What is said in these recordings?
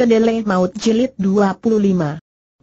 Kedele Maut Jilid 25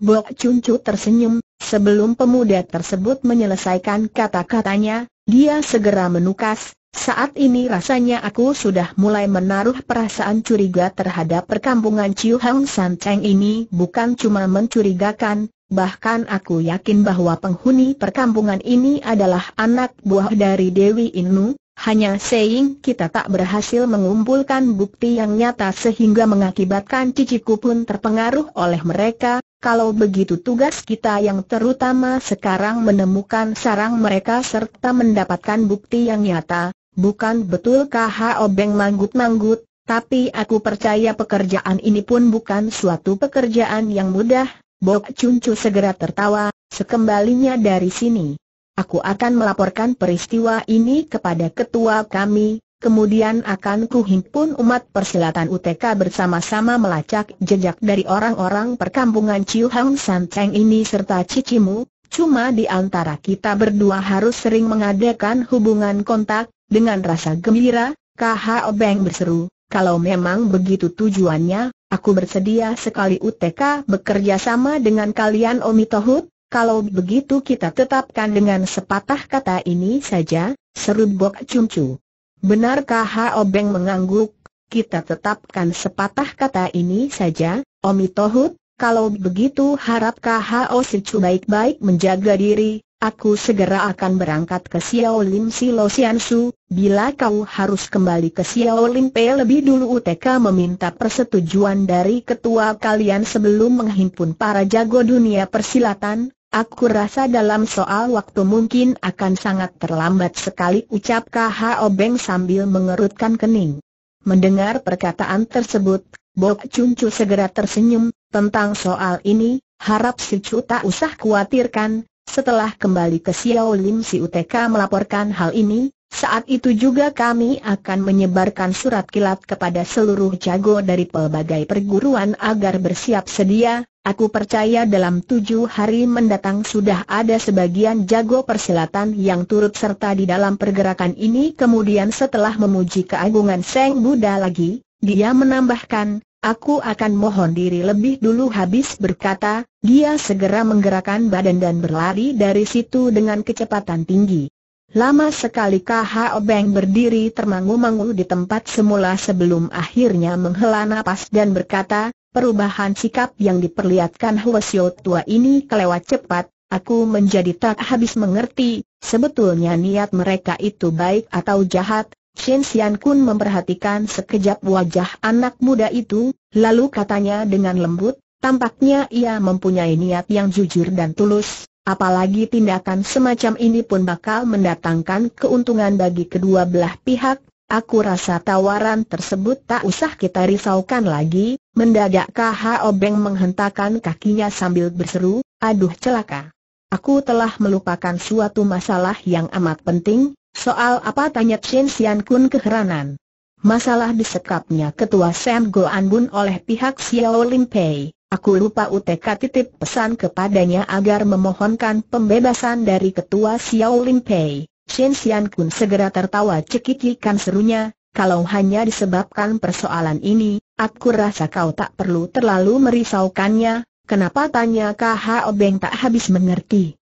Bok Cuncu tersenyum, sebelum pemuda tersebut menyelesaikan kata-katanya, dia segera menukas, saat ini rasanya aku sudah mulai menaruh perasaan curiga terhadap perkampungan Chiu Hang San Cheng ini bukan cuma mencurigakan, bahkan aku yakin bahwa penghuni perkampungan ini adalah anak buah dari Dewi Inu, hanya saying kita tak berhasil mengumpulkan bukti yang nyata sehingga mengakibatkan ciciku pun terpengaruh oleh mereka, kalau begitu tugas kita yang terutama sekarang menemukan sarang mereka serta mendapatkan bukti yang nyata, bukan betulkah H.O. Obeng manggut-manggut, tapi aku percaya pekerjaan ini pun bukan suatu pekerjaan yang mudah, Bok Cuncu segera tertawa, sekembalinya dari sini. Aku akan melaporkan peristiwa ini kepada ketua kami, kemudian akan kuhimpun umat persilatan UTK bersama-sama melacak jejak dari orang-orang perkampungan Ciu Hang San Cheng ini serta cicimu, cuma di antara kita berdua harus sering mengadakan hubungan kontak, dengan rasa gembira, KH Obeng berseru, kalau memang begitu tujuannya, aku bersedia sekali UTK bekerja sama dengan kalian Omi Tohut, kalau begitu kita tetapkan dengan sepatah kata ini saja, seru Bok Cuncu. Benarkah Ha obeng mengangguk? Kita tetapkan sepatah kata ini saja, Omi Tohut, kalau begitu harapkah o Sicu baik-baik menjaga diri, aku segera akan berangkat ke Xiaolin Silo Siansu, bila kau harus kembali ke Xiaolin pe lebih dulu UTK meminta persetujuan dari ketua kalian sebelum menghimpun para jago dunia persilatan, Aku rasa dalam soal waktu mungkin akan sangat terlambat sekali ucap K.H.O. Beng sambil mengerutkan kening. Mendengar perkataan tersebut, Bok Cuncu segera tersenyum, tentang soal ini, harap si Cu tak usah khawatirkan, setelah kembali ke Xiao Lim si UTK melaporkan hal ini, saat itu juga kami akan menyebarkan surat kilat kepada seluruh jago dari pelbagai perguruan agar bersiap sedia, Aku percaya dalam tujuh hari mendatang sudah ada sebagian jago persilatan yang turut serta di dalam pergerakan ini kemudian setelah memuji keagungan Seng Buddha lagi, dia menambahkan, aku akan mohon diri lebih dulu habis berkata, dia segera menggerakkan badan dan berlari dari situ dengan kecepatan tinggi. Lama sekali K.H.O. Obeng berdiri termangu-mangu di tempat semula sebelum akhirnya menghela nafas dan berkata, Perubahan sikap yang diperlihatkan Hwasyo tua ini kelewat cepat, aku menjadi tak habis mengerti, sebetulnya niat mereka itu baik atau jahat. Shen Xian Kun memperhatikan sekejap wajah anak muda itu, lalu katanya dengan lembut, tampaknya ia mempunyai niat yang jujur dan tulus, apalagi tindakan semacam ini pun bakal mendatangkan keuntungan bagi kedua belah pihak, Aku rasa tawaran tersebut tak usah kita risaukan lagi, mendadak KH Obeng menghentakkan kakinya sambil berseru, aduh celaka. Aku telah melupakan suatu masalah yang amat penting, soal apa tanya Chen Xian Kun keheranan. Masalah disekapnya ketua Sam Goan Bun oleh pihak Xiao Lim Pei. Aku lupa UTK titip pesan kepadanya agar memohonkan pembebasan dari ketua Xiao Lim Pei. Shen Xian Kun segera tertawa cekikikan serunya, kalau hanya disebabkan persoalan ini, aku rasa kau tak perlu terlalu merisaukannya, kenapa tanya KH Obeng tak habis mengerti.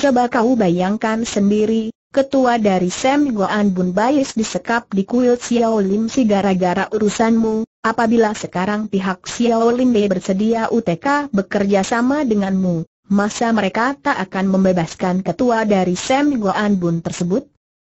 Coba kau bayangkan sendiri, ketua dari Sam Goan Bun Bayes disekap di kuil Xiao Lim si gara-gara urusanmu, apabila sekarang pihak Xiao Lim Bei bersedia UTK bekerja sama denganmu, masa mereka tak akan membebaskan ketua dari Sam Goan Bun tersebut?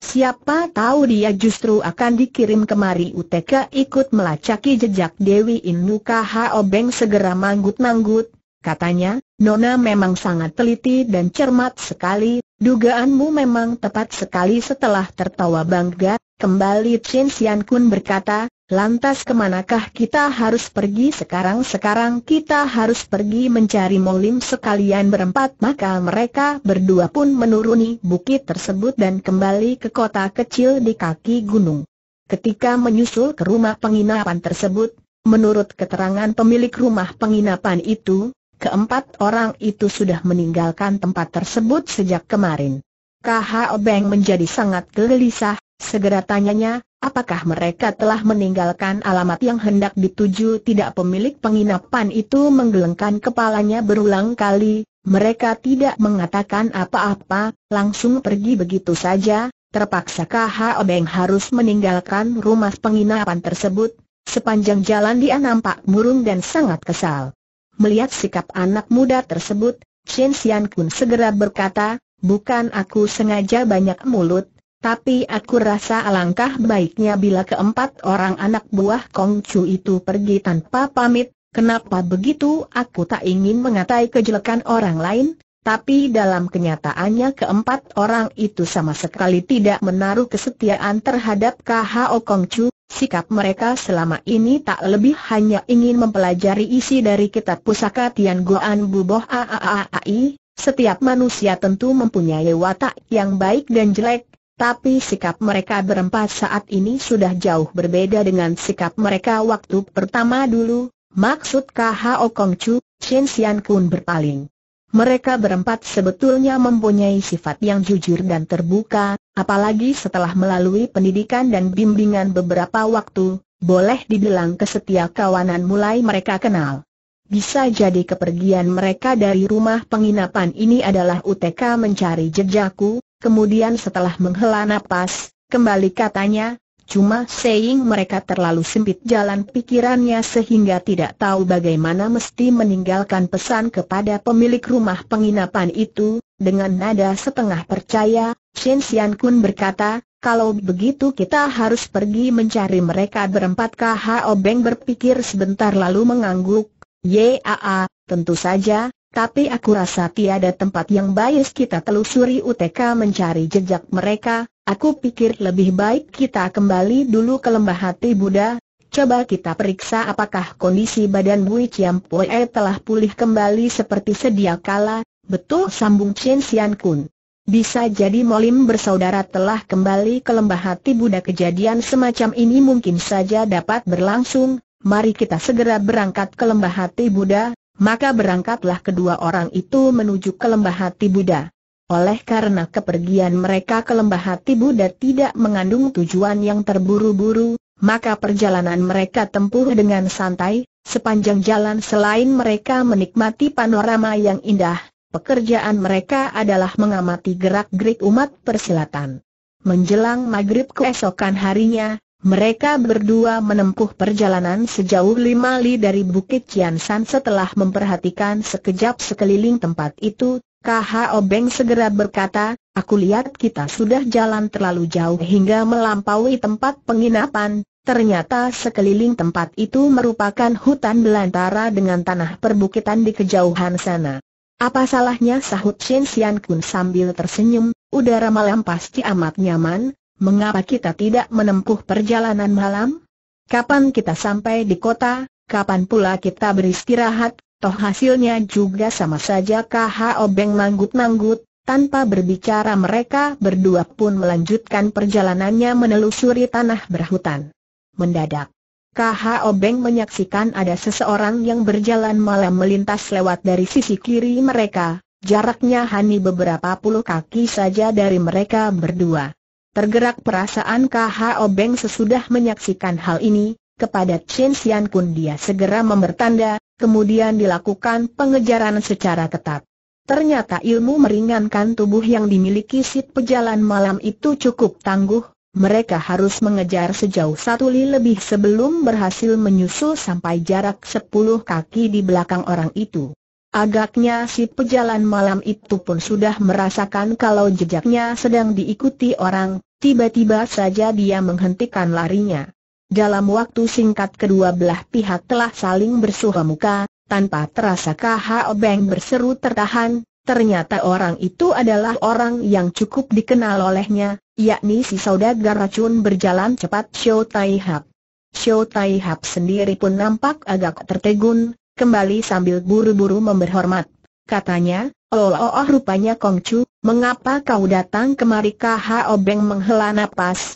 Siapa tahu dia justru akan dikirim kemari UTK ikut melacaki jejak Dewi Inuka Hao Obeng segera manggut-manggut, katanya, Nona memang sangat teliti dan cermat sekali, dugaanmu memang tepat sekali setelah tertawa bangga, kembali Chin Sian Kun berkata, Lantas kemanakah kita harus pergi sekarang? Sekarang kita harus pergi mencari Molim sekalian berempat Maka mereka berdua pun menuruni bukit tersebut dan kembali ke kota kecil di kaki gunung Ketika menyusul ke rumah penginapan tersebut Menurut keterangan pemilik rumah penginapan itu Keempat orang itu sudah meninggalkan tempat tersebut sejak kemarin KH Obeng menjadi sangat gelisah, segera tanyanya, Apakah mereka telah meninggalkan alamat yang hendak dituju tidak pemilik penginapan itu menggelengkan kepalanya berulang kali, mereka tidak mengatakan apa-apa, langsung pergi begitu saja, terpaksa KH Obeng harus meninggalkan rumah penginapan tersebut, sepanjang jalan dia nampak murung dan sangat kesal. Melihat sikap anak muda tersebut, Chen Xian Kun segera berkata, bukan aku sengaja banyak mulut, tapi aku rasa alangkah baiknya bila keempat orang anak buah Kong Chu itu pergi tanpa pamit, kenapa begitu aku tak ingin mengatai kejelekan orang lain, tapi dalam kenyataannya keempat orang itu sama sekali tidak menaruh kesetiaan terhadap KHO Kong Chu, sikap mereka selama ini tak lebih hanya ingin mempelajari isi dari kitab pusaka Tian Goan Buboh AAAI, setiap manusia tentu mempunyai watak yang baik dan jelek, tapi sikap mereka berempat saat ini sudah jauh berbeda dengan sikap mereka waktu pertama dulu, maksud KHO Kong Chu, Shen Xian Kun berpaling. Mereka berempat sebetulnya mempunyai sifat yang jujur dan terbuka, apalagi setelah melalui pendidikan dan bimbingan beberapa waktu, boleh dibilang kesetia kawanan mulai mereka kenal. Bisa jadi kepergian mereka dari rumah penginapan ini adalah UTK mencari jejakku, Kemudian setelah menghela nafas, kembali katanya, cuma saying mereka terlalu sempit jalan pikirannya sehingga tidak tahu bagaimana mesti meninggalkan pesan kepada pemilik rumah penginapan itu, dengan nada setengah percaya, Shen Xian Kun berkata, kalau begitu kita harus pergi mencari mereka berempat KHO Beng berpikir sebentar lalu mengangguk, Yaa, tentu saja, tapi aku rasa tiada tempat yang baik kita telusuri UTK mencari jejak mereka, aku pikir lebih baik kita kembali dulu ke lembah hati Buddha, coba kita periksa apakah kondisi badan Bui Chiam Poe telah pulih kembali seperti sedia kala, betul sambung Chen Sian Kun. Bisa jadi Molim bersaudara telah kembali ke lembah hati Buddha kejadian semacam ini mungkin saja dapat berlangsung, mari kita segera berangkat ke lembah hati Buddha, maka berangkatlah kedua orang itu menuju ke lembah hati Buddha. Oleh karena kepergian mereka ke lembah hati Buddha tidak mengandung tujuan yang terburu-buru, maka perjalanan mereka tempuh dengan santai, sepanjang jalan selain mereka menikmati panorama yang indah, pekerjaan mereka adalah mengamati gerak-gerik umat persilatan. Menjelang maghrib keesokan harinya, mereka berdua menempuh perjalanan sejauh lima li dari Bukit San setelah memperhatikan sekejap sekeliling tempat itu, KH Obeng segera berkata, aku lihat kita sudah jalan terlalu jauh hingga melampaui tempat penginapan, ternyata sekeliling tempat itu merupakan hutan belantara dengan tanah perbukitan di kejauhan sana. Apa salahnya sahut Shen Sian Kun sambil tersenyum, udara malam pasti amat nyaman, mengapa kita tidak menempuh perjalanan malam? Kapan kita sampai di kota, kapan pula kita beristirahat, toh hasilnya juga sama saja KHO Obeng manggut-manggut, tanpa berbicara mereka berdua pun melanjutkan perjalanannya menelusuri tanah berhutan. Mendadak. KHO Obeng menyaksikan ada seseorang yang berjalan malam melintas lewat dari sisi kiri mereka, jaraknya hanya beberapa puluh kaki saja dari mereka berdua. Tergerak perasaan KHO Beng sesudah menyaksikan hal ini, kepada Chen Xian Kun dia segera memertanda, kemudian dilakukan pengejaran secara ketat. Ternyata ilmu meringankan tubuh yang dimiliki Sit Pejalan Malam itu cukup tangguh, mereka harus mengejar sejauh satu li lebih sebelum berhasil menyusul sampai jarak sepuluh kaki di belakang orang itu. Agaknya si pejalan malam itu pun sudah merasakan kalau jejaknya sedang diikuti orang, tiba-tiba saja dia menghentikan larinya. Dalam waktu singkat kedua belah pihak telah saling bersuah muka, tanpa terasa K.H.O. Obeng berseru tertahan, ternyata orang itu adalah orang yang cukup dikenal olehnya, yakni si saudagar racun berjalan cepat Shou Tai Hap. Shou Tai Hap sendiri pun nampak agak tertegun, kembali sambil buru-buru memberhormat. Katanya, oh, oh, oh rupanya Chu, mengapa kau datang kemari Kho Beng menghela napas,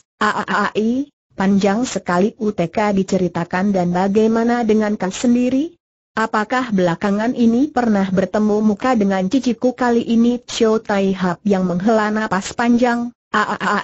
i, panjang sekali UTK diceritakan dan bagaimana dengan kau sendiri? Apakah belakangan ini pernah bertemu muka dengan ciciku kali ini Cho Tai Hap yang menghela napas panjang?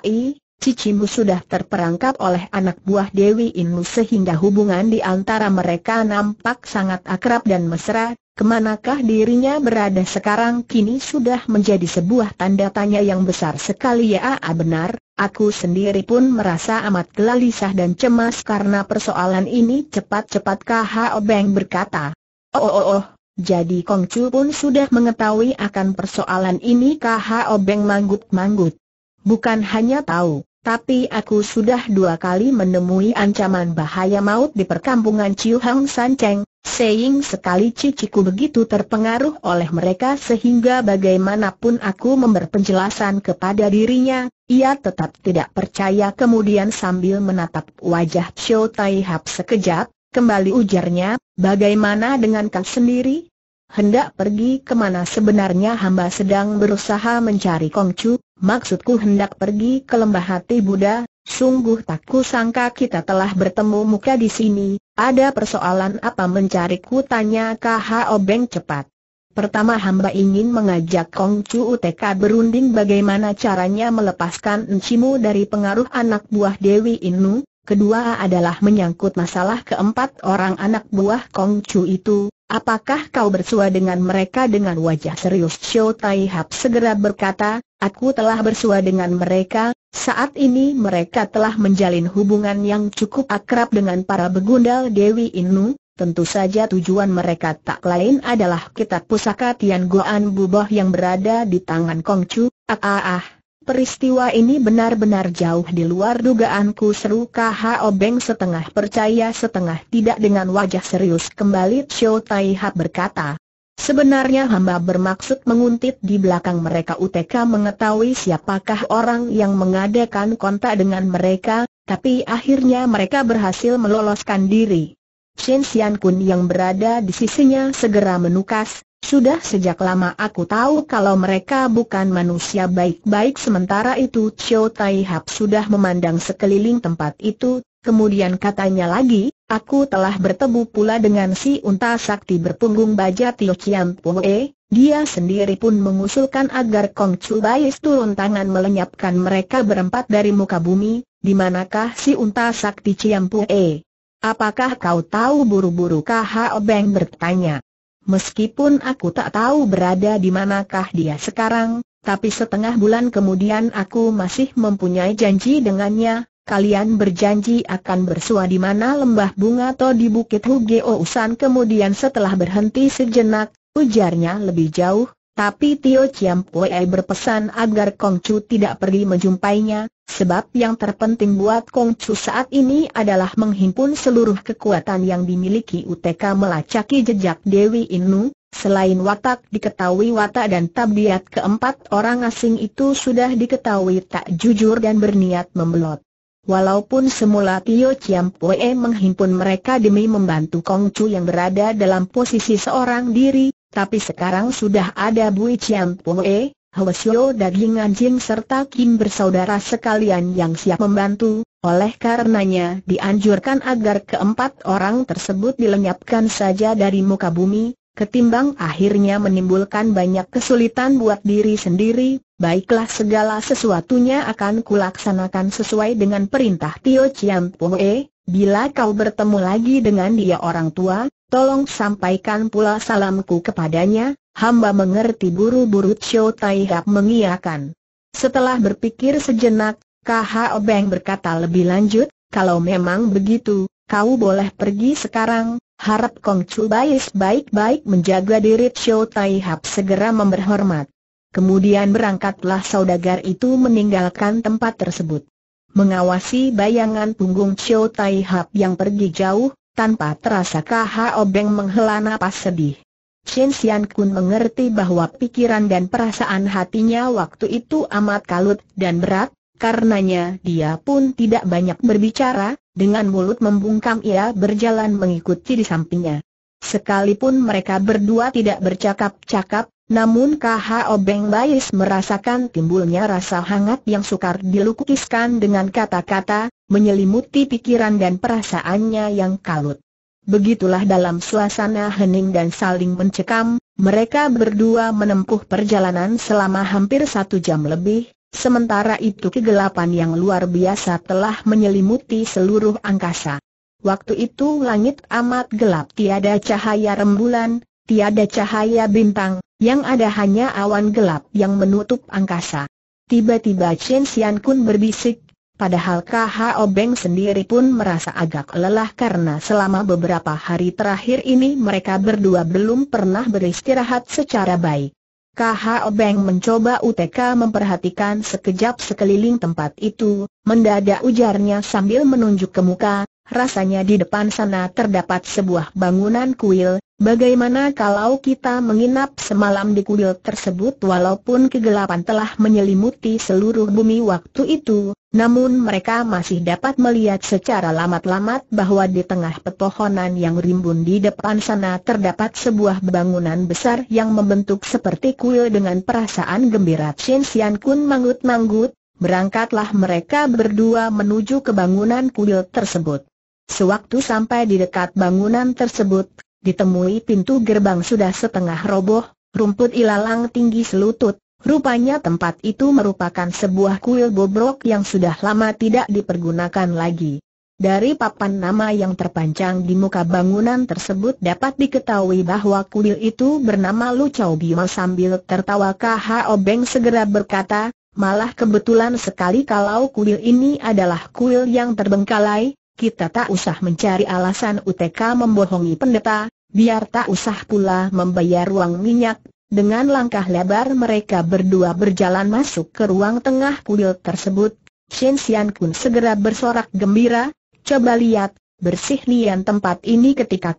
i. Cicimu sudah terperangkap oleh anak buah Dewi Inu sehingga hubungan di antara mereka nampak sangat akrab dan mesra, kemanakah dirinya berada sekarang kini sudah menjadi sebuah tanda tanya yang besar sekali ya Aa ah, ah, benar, aku sendiri pun merasa amat gelisah dan cemas karena persoalan ini cepat-cepat kah Obeng berkata. Oh oh oh, jadi Kongcu pun sudah mengetahui akan persoalan ini kah Obeng manggut-manggut. Bukan hanya tahu, tapi aku sudah dua kali menemui ancaman bahaya maut di perkampungan Chiu Hang San Cheng, Seing sekali ciciku begitu terpengaruh oleh mereka sehingga bagaimanapun aku member penjelasan kepada dirinya, ia tetap tidak percaya kemudian sambil menatap wajah Xiao Tai Hap sekejap, kembali ujarnya, bagaimana dengan kau sendiri? Hendak pergi kemana sebenarnya hamba sedang berusaha mencari Kong Chu. Maksudku hendak pergi ke lembah hati Buddha, sungguh tak kusangka kita telah bertemu muka di sini, ada persoalan apa mencariku tanya KHO Obeng cepat. Pertama hamba ingin mengajak Kong Chu UTK berunding bagaimana caranya melepaskan encimu dari pengaruh anak buah Dewi Inu, kedua adalah menyangkut masalah keempat orang anak buah Kong Chu itu, Apakah kau bersua dengan mereka dengan wajah serius Xiao Tai Hap segera berkata, aku telah bersua dengan mereka, saat ini mereka telah menjalin hubungan yang cukup akrab dengan para begundal Dewi Inu, tentu saja tujuan mereka tak lain adalah kitab pusaka Tian Guan Bubah yang berada di tangan Kongcu, ah ah ah. Peristiwa ini benar-benar jauh di luar dugaanku seru K.H. Obeng setengah percaya setengah tidak dengan wajah serius kembali Cho Tai Hap berkata. Sebenarnya hamba bermaksud menguntit di belakang mereka UTK mengetahui siapakah orang yang mengadakan kontak dengan mereka, tapi akhirnya mereka berhasil meloloskan diri. Shen Xian Kun yang berada di sisinya segera menukas, sudah sejak lama aku tahu kalau mereka bukan manusia baik-baik Sementara itu Chou Tai Hap sudah memandang sekeliling tempat itu Kemudian katanya lagi, aku telah bertemu pula dengan si unta sakti berpunggung baja Tio Chiam Pue Dia sendiri pun mengusulkan agar Kong Chu Bais turun tangan melenyapkan mereka berempat dari muka bumi Di manakah si unta sakti Chiam Pue? Apakah kau tahu buru-buru KHO Beng bertanya Meskipun aku tak tahu berada di manakah dia sekarang, tapi setengah bulan kemudian aku masih mempunyai janji dengannya, kalian berjanji akan bersua di mana lembah bunga atau di Bukit Hugeo Usan kemudian setelah berhenti sejenak, ujarnya lebih jauh, tapi Tio Chiam Pue berpesan agar Kong Chu tidak pergi menjumpainya, sebab yang terpenting buat Kong Chu saat ini adalah menghimpun seluruh kekuatan yang dimiliki UTK melacaki jejak Dewi Inu, Selain watak diketahui watak dan tabiat keempat orang asing itu sudah diketahui tak jujur dan berniat membelot. Walaupun semula Tio Chiam Pue menghimpun mereka demi membantu Kong Chu yang berada dalam posisi seorang diri, tapi sekarang sudah ada Bui Chiam Pue, Hwa Daging Anjing serta Kim bersaudara sekalian yang siap membantu, oleh karenanya dianjurkan agar keempat orang tersebut dilenyapkan saja dari muka bumi, ketimbang akhirnya menimbulkan banyak kesulitan buat diri sendiri, baiklah segala sesuatunya akan kulaksanakan sesuai dengan perintah Tio Chiam Pue, Bila kau bertemu lagi dengan dia orang tua, tolong sampaikan pula salamku kepadanya, hamba mengerti buru-buru Chow Tai Hap mengiyakan. Setelah berpikir sejenak, KH Obeng berkata lebih lanjut, kalau memang begitu, kau boleh pergi sekarang, harap Kong Chu Bais baik-baik menjaga diri Chow Tai Hap segera memberhormat. Kemudian berangkatlah saudagar itu meninggalkan tempat tersebut mengawasi bayangan punggung Chiu Tai Hap yang pergi jauh, tanpa terasa Kha Obeng menghela napas sedih. Chen Xian Kun mengerti bahwa pikiran dan perasaan hatinya waktu itu amat kalut dan berat, karenanya dia pun tidak banyak berbicara, dengan mulut membungkam ia berjalan mengikuti di sampingnya. Sekalipun mereka berdua tidak bercakap-cakap, namun KHO Obeng Bais merasakan timbulnya rasa hangat yang sukar dilukiskan dengan kata-kata, menyelimuti pikiran dan perasaannya yang kalut. Begitulah dalam suasana hening dan saling mencekam, mereka berdua menempuh perjalanan selama hampir satu jam lebih, sementara itu kegelapan yang luar biasa telah menyelimuti seluruh angkasa. Waktu itu langit amat gelap tiada cahaya rembulan, tiada cahaya bintang, yang ada hanya awan gelap yang menutup angkasa. Tiba-tiba Chen Xian Kun berbisik, padahal KHO Beng sendiri pun merasa agak lelah karena selama beberapa hari terakhir ini mereka berdua belum pernah beristirahat secara baik. KHO Beng mencoba UTK memperhatikan sekejap sekeliling tempat itu, mendadak ujarnya sambil menunjuk ke muka, rasanya di depan sana terdapat sebuah bangunan kuil, bagaimana kalau kita menginap semalam di kuil tersebut walaupun kegelapan telah menyelimuti seluruh bumi waktu itu, namun mereka masih dapat melihat secara lamat-lamat bahwa di tengah pepohonan yang rimbun di depan sana terdapat sebuah bangunan besar yang membentuk seperti kuil dengan perasaan gembira Shin Sian Kun manggut-manggut, Berangkatlah mereka berdua menuju ke bangunan kuil tersebut. Sewaktu sampai di dekat bangunan tersebut, ditemui pintu gerbang sudah setengah roboh, rumput ilalang tinggi selutut, rupanya tempat itu merupakan sebuah kuil bobrok yang sudah lama tidak dipergunakan lagi. Dari papan nama yang terpanjang di muka bangunan tersebut dapat diketahui bahwa kuil itu bernama Lucau Bima sambil tertawa K.H.O. Obeng segera berkata, malah kebetulan sekali kalau kuil ini adalah kuil yang terbengkalai, kita tak usah mencari alasan UTK membohongi pendeta, biar tak usah pula membayar ruang minyak. Dengan langkah lebar mereka berdua berjalan masuk ke ruang tengah kuil tersebut. Shen Xian Kun segera bersorak gembira, coba lihat, bersih lian tempat ini ketika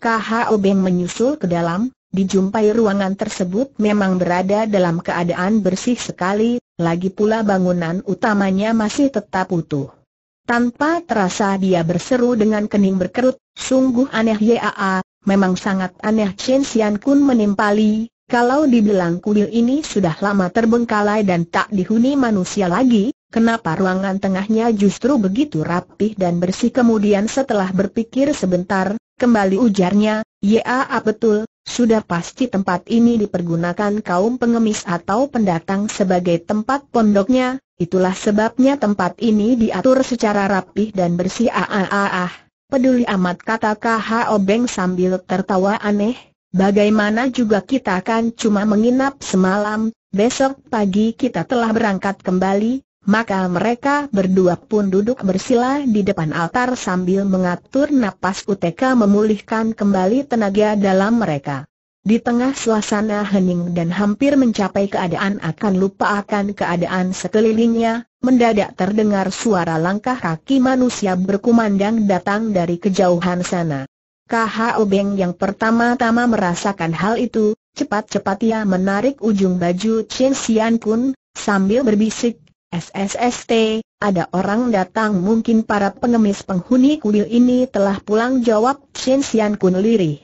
Beng menyusul ke dalam, Dijumpai ruangan tersebut memang berada dalam keadaan bersih sekali, lagi pula bangunan utamanya masih tetap utuh. Tanpa terasa dia berseru dengan kening berkerut, sungguh aneh yaa, memang sangat aneh Chen Xian Kun menimpali, kalau dibilang kuil ini sudah lama terbengkalai dan tak dihuni manusia lagi, kenapa ruangan tengahnya justru begitu rapih dan bersih kemudian setelah berpikir sebentar, kembali ujarnya, yaa betul, sudah pasti tempat ini dipergunakan kaum pengemis atau pendatang sebagai tempat pondoknya, Itulah sebabnya tempat ini diatur secara rapih dan bersih. Ah, Peduli amat kata K.H.O. Obeng sambil tertawa aneh, bagaimana juga kita kan cuma menginap semalam, besok pagi kita telah berangkat kembali, maka mereka berdua pun duduk bersila di depan altar sambil mengatur napas UTK memulihkan kembali tenaga dalam mereka. Di tengah suasana hening dan hampir mencapai keadaan akan lupa akan keadaan sekelilingnya, mendadak terdengar suara langkah kaki manusia berkumandang datang dari kejauhan sana. KH Obeng yang pertama-tama merasakan hal itu, cepat-cepat ia menarik ujung baju Chen Xian Kun, sambil berbisik, SSST, ada orang datang mungkin para pengemis penghuni kuil ini telah pulang jawab Chen Xian Kun lirih.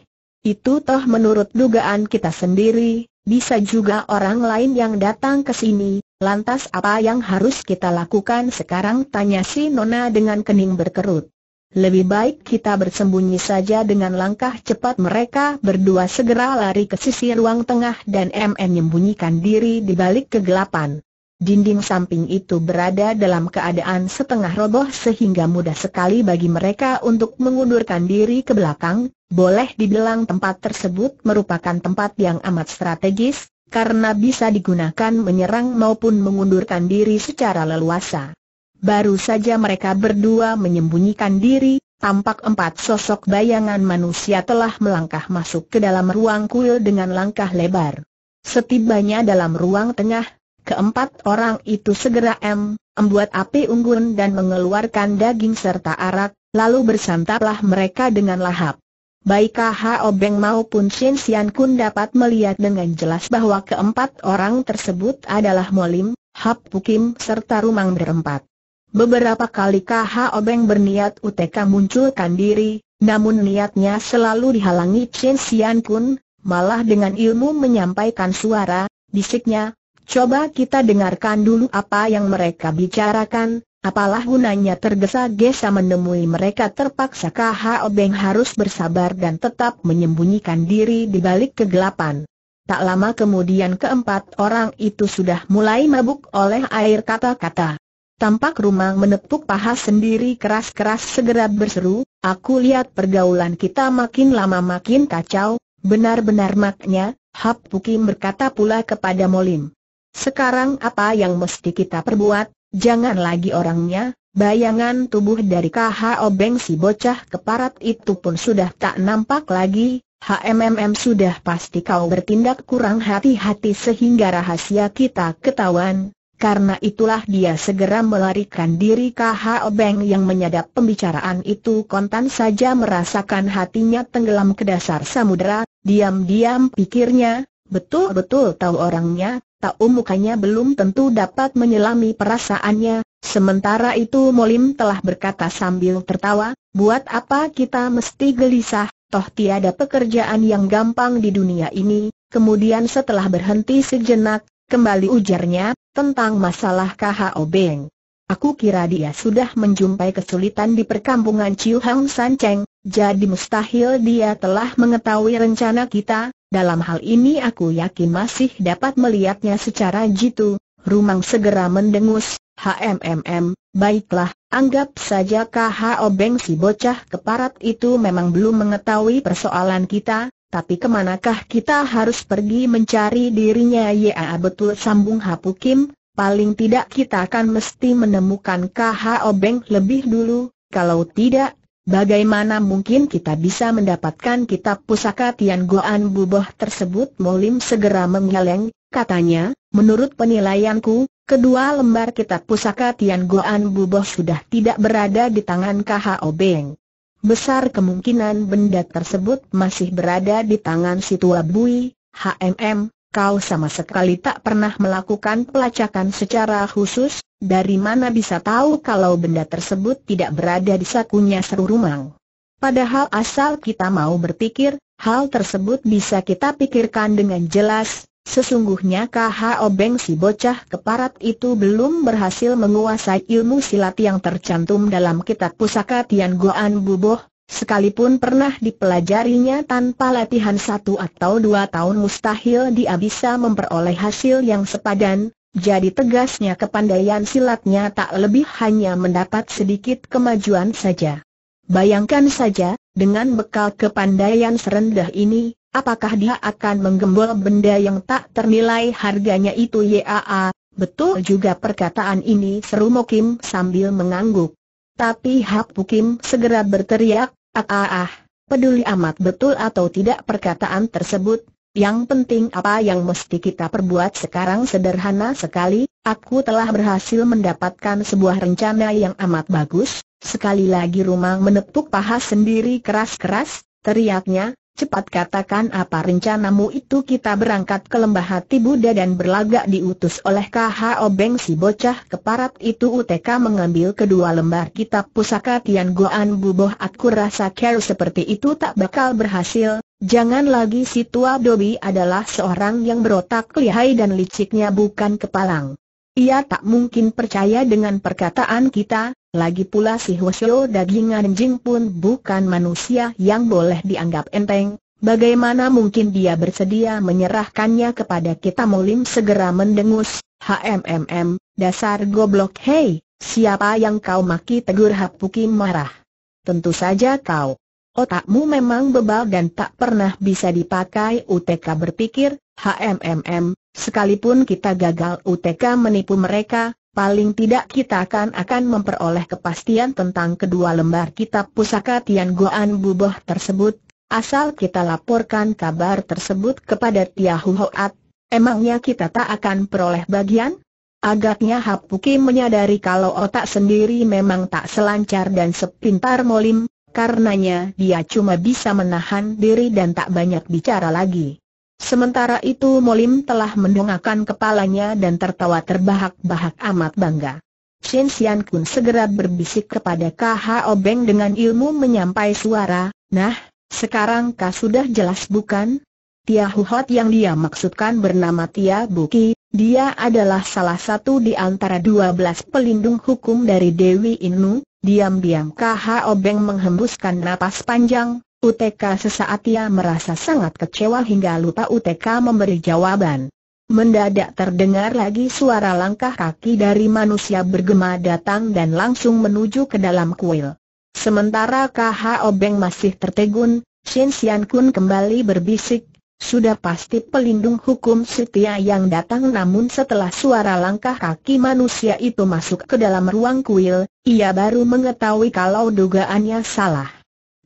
Itu toh menurut dugaan kita sendiri, bisa juga orang lain yang datang ke sini, lantas apa yang harus kita lakukan sekarang tanya si Nona dengan kening berkerut. Lebih baik kita bersembunyi saja dengan langkah cepat mereka berdua segera lari ke sisi ruang tengah dan MN menyembunyikan diri di balik kegelapan. Dinding samping itu berada dalam keadaan setengah roboh sehingga mudah sekali bagi mereka untuk mengundurkan diri ke belakang, boleh dibilang tempat tersebut merupakan tempat yang amat strategis, karena bisa digunakan menyerang maupun mengundurkan diri secara leluasa. Baru saja mereka berdua menyembunyikan diri, tampak empat sosok bayangan manusia telah melangkah masuk ke dalam ruang kuil dengan langkah lebar. Setibanya dalam ruang tengah, keempat orang itu segera M, membuat api unggun dan mengeluarkan daging serta arak, lalu bersantaplah mereka dengan lahap. Baik Hao Beng maupun Shin Sian Kun dapat melihat dengan jelas bahwa keempat orang tersebut adalah Molim, Hap Pukim serta Rumang berempat. Beberapa kali Hao Beng berniat UTK munculkan diri, namun niatnya selalu dihalangi Shin Sian Kun, malah dengan ilmu menyampaikan suara, bisiknya, coba kita dengarkan dulu apa yang mereka bicarakan, Apalah gunanya tergesa-gesa menemui mereka terpaksa KHO Obeng harus bersabar dan tetap menyembunyikan diri di balik kegelapan. Tak lama kemudian keempat orang itu sudah mulai mabuk oleh air kata-kata. Tampak rumah menepuk paha sendiri keras-keras segera berseru, aku lihat pergaulan kita makin lama makin kacau, benar-benar maknya, Hap Pukim berkata pula kepada Molim. Sekarang apa yang mesti kita perbuat? Jangan lagi orangnya, bayangan tubuh dari KHO Obeng si bocah keparat itu pun sudah tak nampak lagi, HMMM sudah pasti kau bertindak kurang hati-hati sehingga rahasia kita ketahuan. Karena itulah dia segera melarikan diri KH Obeng yang menyadap pembicaraan itu kontan saja merasakan hatinya tenggelam ke dasar samudera, diam-diam pikirnya, betul-betul tahu orangnya, tahu mukanya belum tentu dapat menyelami perasaannya, sementara itu Molim telah berkata sambil tertawa, buat apa kita mesti gelisah, toh tiada pekerjaan yang gampang di dunia ini, kemudian setelah berhenti sejenak, kembali ujarnya, tentang masalah KHO Beng. Aku kira dia sudah menjumpai kesulitan di perkampungan Chiu Hang San Cheng, jadi mustahil dia telah mengetahui rencana kita, dalam hal ini aku yakin masih dapat melihatnya secara jitu, Rumang segera mendengus, HMMM, baiklah, anggap saja kah obeng si bocah keparat itu memang belum mengetahui persoalan kita, tapi kemanakah kita harus pergi mencari dirinya ya betul sambung Hapu Kim, paling tidak kita akan mesti menemukan kah obeng lebih dulu, kalau tidak, Bagaimana mungkin kita bisa mendapatkan kitab pusaka Tian Goan Buboh tersebut Molim segera menggeleng, katanya, menurut penilaianku, kedua lembar kitab pusaka Tian Goan Buboh sudah tidak berada di tangan KHO Beng. Besar kemungkinan benda tersebut masih berada di tangan si tua Bui, HMM, kau sama sekali tak pernah melakukan pelacakan secara khusus, dari mana bisa tahu kalau benda tersebut tidak berada di sakunya seru rumang? Padahal asal kita mau berpikir, hal tersebut bisa kita pikirkan dengan jelas, sesungguhnya KH Obeng si bocah keparat itu belum berhasil menguasai ilmu silat yang tercantum dalam kitab pusaka Tian Goan Buboh, sekalipun pernah dipelajarinya tanpa latihan satu atau dua tahun mustahil dia bisa memperoleh hasil yang sepadan, jadi tegasnya kepandaian silatnya tak lebih hanya mendapat sedikit kemajuan saja. Bayangkan saja, dengan bekal kepandaian serendah ini, apakah dia akan menggembol benda yang tak ternilai harganya itu YAA? Betul juga perkataan ini seru Mokim sambil mengangguk. Tapi Hak Pukim segera berteriak, ah ah ah, peduli amat betul atau tidak perkataan tersebut, yang penting apa yang mesti kita perbuat sekarang sederhana sekali, aku telah berhasil mendapatkan sebuah rencana yang amat bagus, sekali lagi Rumang menepuk paha sendiri keras-keras, teriaknya, Cepat katakan apa rencanamu itu kita berangkat ke lembah hati Buddha dan berlagak diutus oleh KH obeng si bocah keparat itu UTK mengambil kedua lembar kitab pusaka Tian Goan Buboh aku rasa care seperti itu tak bakal berhasil, jangan lagi si tua Dobi adalah seorang yang berotak lihai dan liciknya bukan kepalang. Ia tak mungkin percaya dengan perkataan kita, lagi pula si Hwasyo daging anjing pun bukan manusia yang boleh dianggap enteng, bagaimana mungkin dia bersedia menyerahkannya kepada kita Molim segera mendengus, HMMM, dasar goblok hei, siapa yang kau maki tegur Hapuki marah. Tentu saja kau. Otakmu memang bebal dan tak pernah bisa dipakai UTK berpikir, HMMM, sekalipun kita gagal UTK menipu mereka, paling tidak kita akan akan memperoleh kepastian tentang kedua lembar kitab pusaka Tian Guan Buboh tersebut, asal kita laporkan kabar tersebut kepada Tiahu Hoat, emangnya kita tak akan peroleh bagian? Agaknya Hapuki menyadari kalau otak sendiri memang tak selancar dan sepintar molim, karenanya dia cuma bisa menahan diri dan tak banyak bicara lagi. Sementara itu Molim telah mendongakkan kepalanya dan tertawa terbahak-bahak amat bangga. Chen Xian Kun segera berbisik kepada K.H.O. Beng dengan ilmu menyampai suara, Nah, sekarang kah sudah jelas bukan? Tia Huhot yang dia maksudkan bernama Tia Buki, dia adalah salah satu di antara dua belas pelindung hukum dari Dewi Inu, diam-diam K.H.O. Beng menghembuskan napas panjang, UTK sesaat ia merasa sangat kecewa hingga lupa UTK memberi jawaban. Mendadak terdengar lagi suara langkah kaki dari manusia bergema datang dan langsung menuju ke dalam kuil. Sementara KH Obeng masih tertegun, Shin Xian Kun kembali berbisik, sudah pasti pelindung hukum setia yang datang namun setelah suara langkah kaki manusia itu masuk ke dalam ruang kuil, ia baru mengetahui kalau dugaannya salah.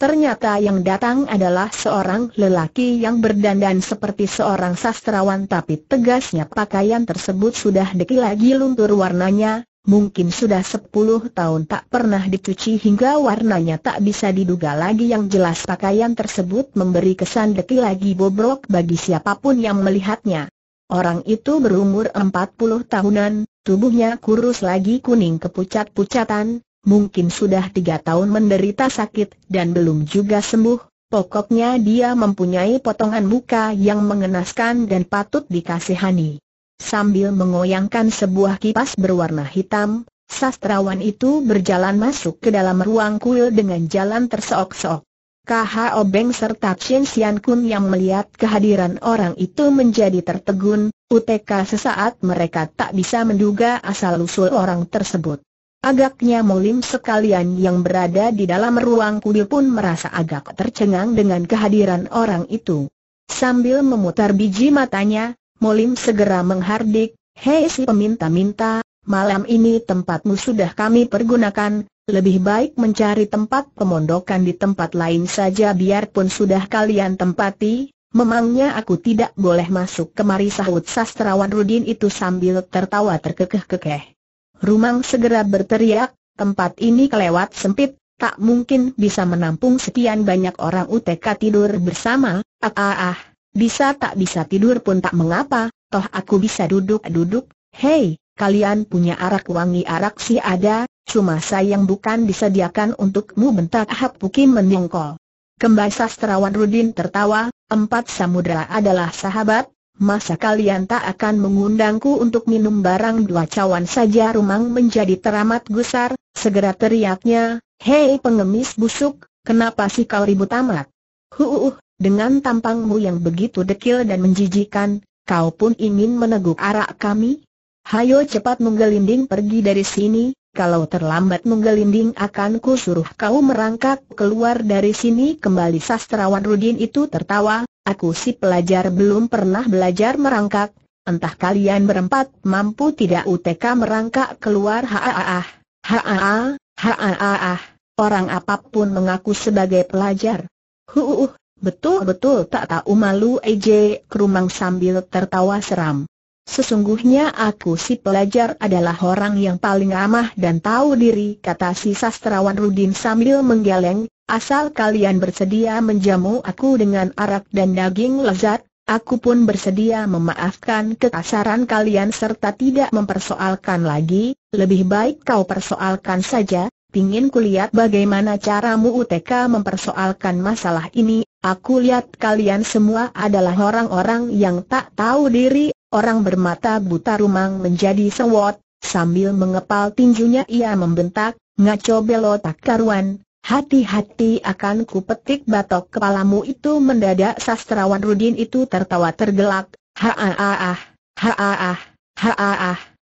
Ternyata yang datang adalah seorang lelaki yang berdandan seperti seorang sastrawan tapi tegasnya pakaian tersebut sudah dekil lagi luntur warnanya, mungkin sudah 10 tahun tak pernah dicuci hingga warnanya tak bisa diduga lagi yang jelas pakaian tersebut memberi kesan dekil lagi bobrok bagi siapapun yang melihatnya. Orang itu berumur 40 tahunan, tubuhnya kurus lagi kuning kepucat-pucatan, mungkin sudah tiga tahun menderita sakit dan belum juga sembuh, pokoknya dia mempunyai potongan muka yang mengenaskan dan patut dikasihani. Sambil mengoyangkan sebuah kipas berwarna hitam, sastrawan itu berjalan masuk ke dalam ruang kuil dengan jalan terseok-seok. KH Obeng serta Chen Xian Kun yang melihat kehadiran orang itu menjadi tertegun, UTK sesaat mereka tak bisa menduga asal-usul orang tersebut. Agaknya Molim sekalian yang berada di dalam ruang kuil pun merasa agak tercengang dengan kehadiran orang itu. Sambil memutar biji matanya, Molim segera menghardik, Hei si peminta-minta, malam ini tempatmu sudah kami pergunakan, lebih baik mencari tempat pemondokan di tempat lain saja biarpun sudah kalian tempati, memangnya aku tidak boleh masuk kemari sahut sastrawan Rudin itu sambil tertawa terkekeh-kekeh. Rumang segera berteriak, tempat ini kelewat sempit, tak mungkin bisa menampung sekian banyak orang UTK tidur bersama, ah ah ah, bisa tak bisa tidur pun tak mengapa, toh aku bisa duduk-duduk, hei, kalian punya arak wangi arak sih ada, cuma sayang bukan disediakan untukmu bentak Ahap puki menyongkol. Kembali sastrawan Rudin tertawa, empat samudera adalah sahabat, masa kalian tak akan mengundangku untuk minum barang dua cawan saja Rumang menjadi teramat gusar, segera teriaknya, Hei pengemis busuk, kenapa sih kau ribut amat? Huuuh, dengan tampangmu yang begitu dekil dan menjijikan, kau pun ingin meneguk arak kami? Hayo cepat menggelinding pergi dari sini, kalau terlambat menggelinding akan ku suruh kau merangkak keluar dari sini kembali sastrawan Rudin itu tertawa, Aku si pelajar belum pernah belajar merangkak, entah kalian berempat mampu tidak UTK merangkak keluar haaah, haaah, haaah, orang apapun mengaku sebagai pelajar. Huuuh, betul-betul tak tahu malu EJ kerumang sambil tertawa seram. Sesungguhnya aku si pelajar adalah orang yang paling ramah dan tahu diri kata si sastrawan Rudin sambil menggeleng, asal kalian bersedia menjamu aku dengan arak dan daging lezat, aku pun bersedia memaafkan kekasaran kalian serta tidak mempersoalkan lagi, lebih baik kau persoalkan saja, pingin kulihat bagaimana caramu UTK mempersoalkan masalah ini, aku lihat kalian semua adalah orang-orang yang tak tahu diri orang bermata buta rumang menjadi sewot, sambil mengepal tinjunya ia membentak, ngaco belotak karuan, hati-hati akan ku petik batok kepalamu itu mendadak sastrawan Rudin itu tertawa tergelak, ha-ah-ah,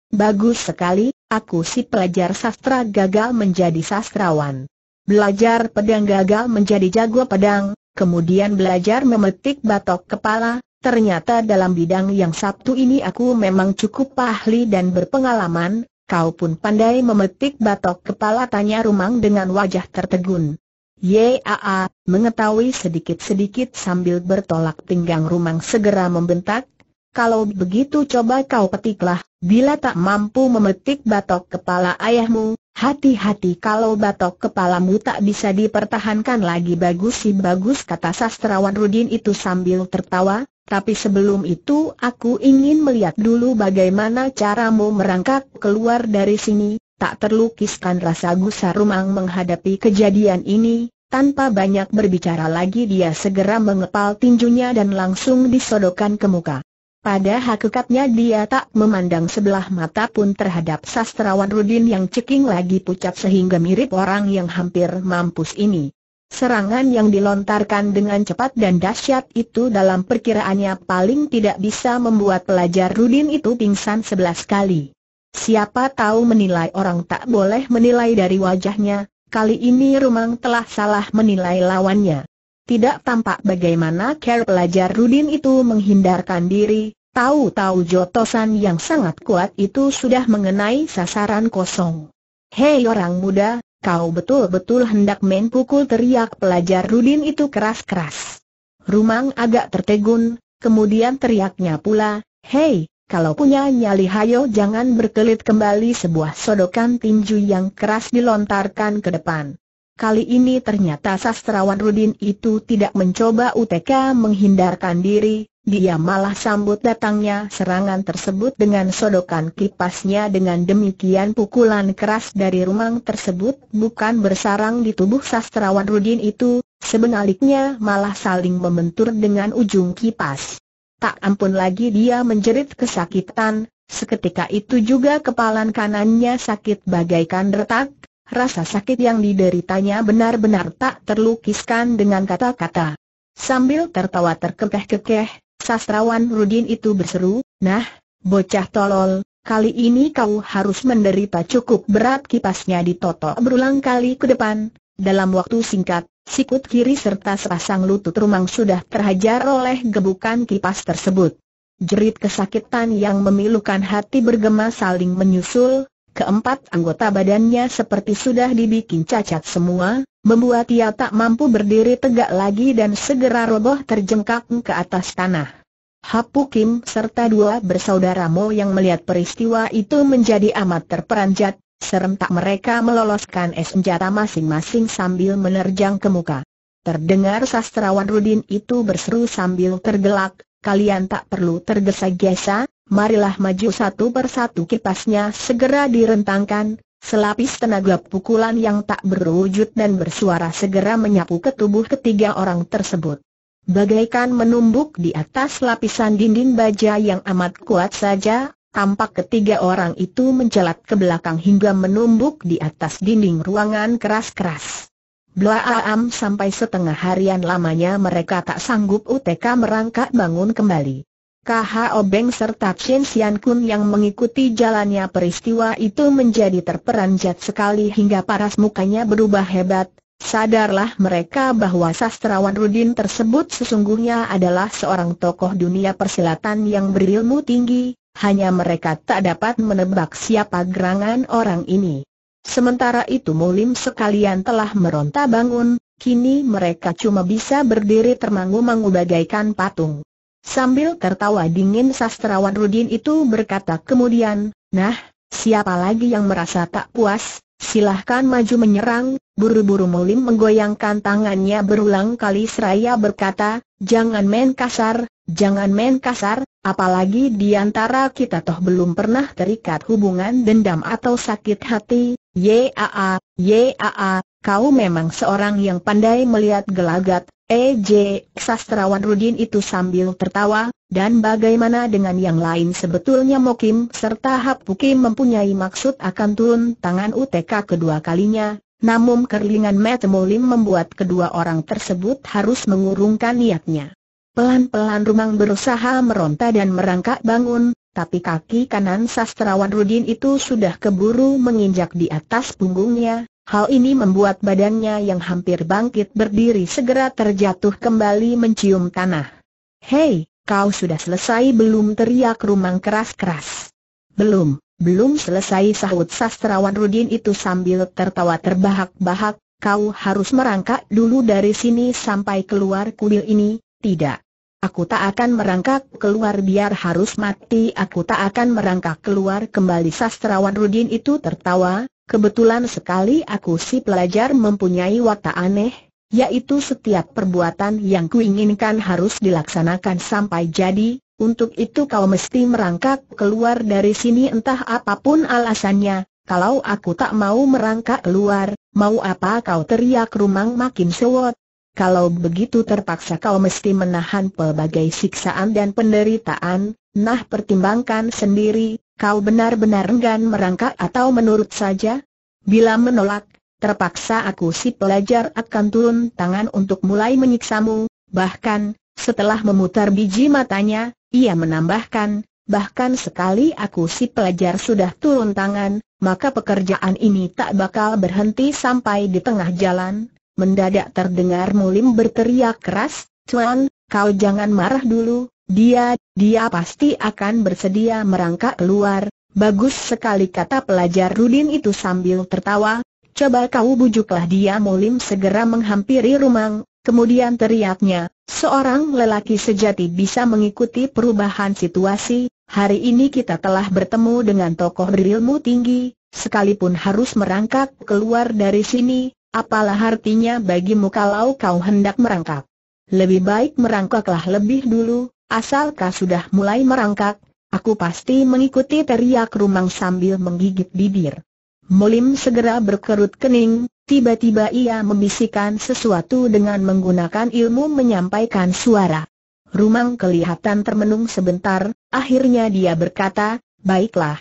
bagus sekali, aku si pelajar sastra gagal menjadi sastrawan. Belajar pedang gagal menjadi jago pedang, kemudian belajar memetik batok kepala, ternyata dalam bidang yang satu ini aku memang cukup ahli dan berpengalaman, kau pun pandai memetik batok kepala tanya Rumang dengan wajah tertegun. Yaa, mengetahui sedikit-sedikit sambil bertolak pinggang Rumang segera membentak, kalau begitu coba kau petiklah, bila tak mampu memetik batok kepala ayahmu, hati-hati kalau batok kepalamu tak bisa dipertahankan lagi bagus si bagus kata sastrawan Rudin itu sambil tertawa, tapi sebelum itu aku ingin melihat dulu bagaimana caramu merangkak keluar dari sini, tak terlukiskan rasa gusar rumang menghadapi kejadian ini, tanpa banyak berbicara lagi dia segera mengepal tinjunya dan langsung disodokkan ke muka. Pada hakikatnya dia tak memandang sebelah mata pun terhadap sastrawan Rudin yang ceking lagi pucat sehingga mirip orang yang hampir mampus ini. Serangan yang dilontarkan dengan cepat dan dahsyat itu dalam perkiraannya paling tidak bisa membuat pelajar Rudin itu pingsan sebelas kali. Siapa tahu menilai orang tak boleh menilai dari wajahnya, kali ini Rumang telah salah menilai lawannya. Tidak tampak bagaimana care pelajar Rudin itu menghindarkan diri, tahu-tahu jotosan yang sangat kuat itu sudah mengenai sasaran kosong. Hei orang muda, kau betul-betul hendak main pukul teriak pelajar Rudin itu keras-keras. Rumang agak tertegun, kemudian teriaknya pula, Hei, kalau punya nyali hayo jangan berkelit kembali sebuah sodokan tinju yang keras dilontarkan ke depan. Kali ini ternyata sastrawan Rudin itu tidak mencoba UTK menghindarkan diri, dia malah sambut datangnya serangan tersebut dengan sodokan kipasnya dengan demikian pukulan keras dari rumang tersebut bukan bersarang di tubuh sastrawan Rudin itu, sebenarnya malah saling membentur dengan ujung kipas. Tak ampun lagi dia menjerit kesakitan, seketika itu juga kepalan kanannya sakit bagaikan retak, rasa sakit yang dideritanya benar-benar tak terlukiskan dengan kata-kata. Sambil tertawa terkekeh-kekeh, sastrawan Rudin itu berseru, Nah, bocah tolol, kali ini kau harus menderita cukup berat kipasnya ditotok berulang kali ke depan. Dalam waktu singkat, sikut kiri serta sepasang lutut rumang sudah terhajar oleh gebukan kipas tersebut. Jerit kesakitan yang memilukan hati bergema saling menyusul, keempat anggota badannya seperti sudah dibikin cacat semua, membuat ia tak mampu berdiri tegak lagi dan segera roboh terjengkak ke atas tanah. Hapu Kim serta dua bersaudara Mo yang melihat peristiwa itu menjadi amat terperanjat, serentak mereka meloloskan senjata masing-masing sambil menerjang ke muka. Terdengar sastrawan Rudin itu berseru sambil tergelak, kalian tak perlu tergesa-gesa, marilah maju satu persatu kipasnya segera direntangkan, Selapis tenaga pukulan yang tak berwujud dan bersuara segera menyapu ke tubuh ketiga orang tersebut bagaikan menumbuk di atas lapisan dinding baja yang amat kuat saja, tampak ketiga orang itu menjelat ke belakang hingga menumbuk di atas dinding ruangan keras-keras. Blaam sampai setengah harian lamanya mereka tak sanggup UTK merangkak bangun kembali. KH Obeng serta Chen Sian Kun yang mengikuti jalannya peristiwa itu menjadi terperanjat sekali hingga paras mukanya berubah hebat, Sadarlah mereka bahwa sastrawan Rudin tersebut sesungguhnya adalah seorang tokoh dunia persilatan yang berilmu tinggi, hanya mereka tak dapat menebak siapa gerangan orang ini. Sementara itu mulim sekalian telah meronta bangun, kini mereka cuma bisa berdiri termangu-mangu bagaikan patung. Sambil tertawa dingin sastrawan Rudin itu berkata kemudian, Nah, siapa lagi yang merasa tak puas, Silahkan maju menyerang, buru-buru Mulim menggoyangkan tangannya berulang kali seraya berkata, jangan main kasar, jangan main kasar, apalagi di antara kita toh belum pernah terikat hubungan dendam atau sakit hati, yaa, yaa, kau memang seorang yang pandai melihat gelagat, EJ, sastrawan Rudin itu sambil tertawa, dan bagaimana dengan yang lain sebetulnya Mokim serta Hapukim mempunyai maksud akan turun tangan UTK kedua kalinya, namun kerlingan Metemolim membuat kedua orang tersebut harus mengurungkan niatnya. Pelan-pelan Rumang berusaha meronta dan merangkak bangun, tapi kaki kanan sastrawan Rudin itu sudah keburu menginjak di atas punggungnya, Hal ini membuat badannya yang hampir bangkit berdiri segera terjatuh kembali mencium tanah. Hei, kau sudah selesai belum teriak rumang keras-keras. Belum, belum selesai sahut sastrawan Rudin itu sambil tertawa terbahak-bahak, kau harus merangkak dulu dari sini sampai keluar kuil ini, tidak. Aku tak akan merangkak keluar biar harus mati Aku tak akan merangkak keluar kembali Sastrawan Rudin itu tertawa, Kebetulan sekali aku si pelajar mempunyai watak aneh, yaitu setiap perbuatan yang kuinginkan harus dilaksanakan sampai jadi, untuk itu kau mesti merangkak keluar dari sini entah apapun alasannya, kalau aku tak mau merangkak keluar, mau apa kau teriak rumang makin sewot. Kalau begitu terpaksa kau mesti menahan pelbagai siksaan dan penderitaan, nah pertimbangkan sendiri, kau benar-benar enggan merangkak atau menurut saja? Bila menolak, terpaksa aku si pelajar akan turun tangan untuk mulai menyiksamu, bahkan, setelah memutar biji matanya, ia menambahkan, bahkan sekali aku si pelajar sudah turun tangan, maka pekerjaan ini tak bakal berhenti sampai di tengah jalan. Mendadak terdengar Mulim berteriak keras, Tuan, kau jangan marah dulu, dia, dia pasti akan bersedia merangkak keluar, bagus sekali kata pelajar Rudin itu sambil tertawa, coba kau bujuklah dia Mulim segera menghampiri Rumang, kemudian teriaknya, seorang lelaki sejati bisa mengikuti perubahan situasi, hari ini kita telah bertemu dengan tokoh berilmu tinggi, sekalipun harus merangkak keluar dari sini, apalah artinya bagimu kalau kau hendak merangkak. Lebih baik merangkaklah lebih dulu, Asal kau sudah mulai merangkak, aku pasti mengikuti teriak rumang sambil menggigit bibir. Molim segera berkerut kening, tiba-tiba ia membisikkan sesuatu dengan menggunakan ilmu menyampaikan suara. Rumang kelihatan termenung sebentar, akhirnya dia berkata, baiklah.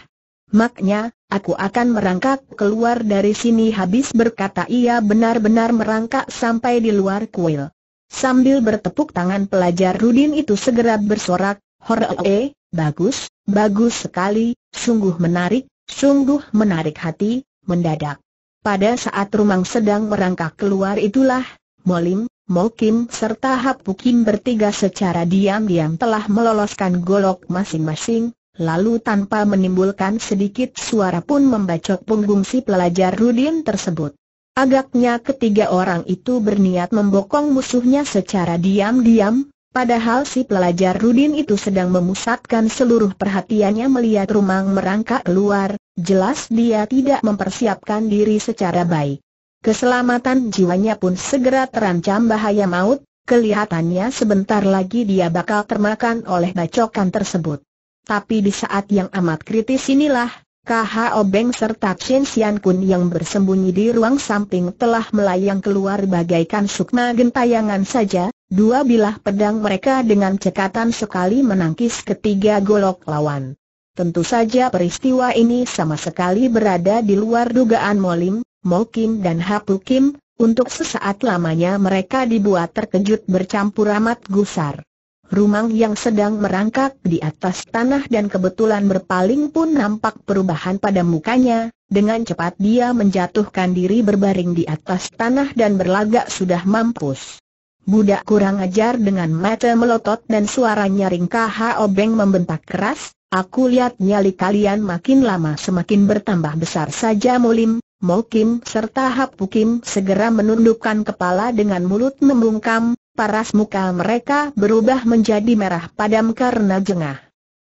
Maknya, aku akan merangkak keluar dari sini habis berkata ia benar-benar merangkak sampai di luar kuil. Sambil bertepuk tangan pelajar Rudin itu segera bersorak, Horee, eh, eh, bagus, bagus sekali, sungguh menarik, sungguh menarik hati, mendadak. Pada saat Rumang sedang merangkak keluar itulah, Molim, Mokim serta Hapukim bertiga secara diam-diam telah meloloskan golok masing-masing, lalu tanpa menimbulkan sedikit suara pun membacok punggung si pelajar Rudin tersebut. Agaknya ketiga orang itu berniat membokong musuhnya secara diam-diam, Padahal si pelajar Rudin itu sedang memusatkan seluruh perhatiannya melihat rumang merangkak keluar, jelas dia tidak mempersiapkan diri secara baik. Keselamatan jiwanya pun segera terancam bahaya maut, kelihatannya sebentar lagi dia bakal termakan oleh bacokan tersebut. Tapi di saat yang amat kritis inilah, KHO Obeng serta Chen Xian Kun yang bersembunyi di ruang samping telah melayang keluar bagaikan sukma gentayangan saja, dua bilah pedang mereka dengan cekatan sekali menangkis ketiga golok lawan. Tentu saja peristiwa ini sama sekali berada di luar dugaan Molim, Mokim dan Hapu Kim, untuk sesaat lamanya mereka dibuat terkejut bercampur amat gusar. Rumang yang sedang merangkak di atas tanah dan kebetulan berpaling pun nampak perubahan pada mukanya, dengan cepat dia menjatuhkan diri berbaring di atas tanah dan berlagak sudah mampus. Budak kurang ajar dengan mata melotot dan suaranya ringkah obeng membentak keras, aku lihat nyali kalian makin lama semakin bertambah besar saja mulim, Mokim serta Hapukim segera menundukkan kepala dengan mulut membungkam, paras muka mereka berubah menjadi merah padam karena jengah.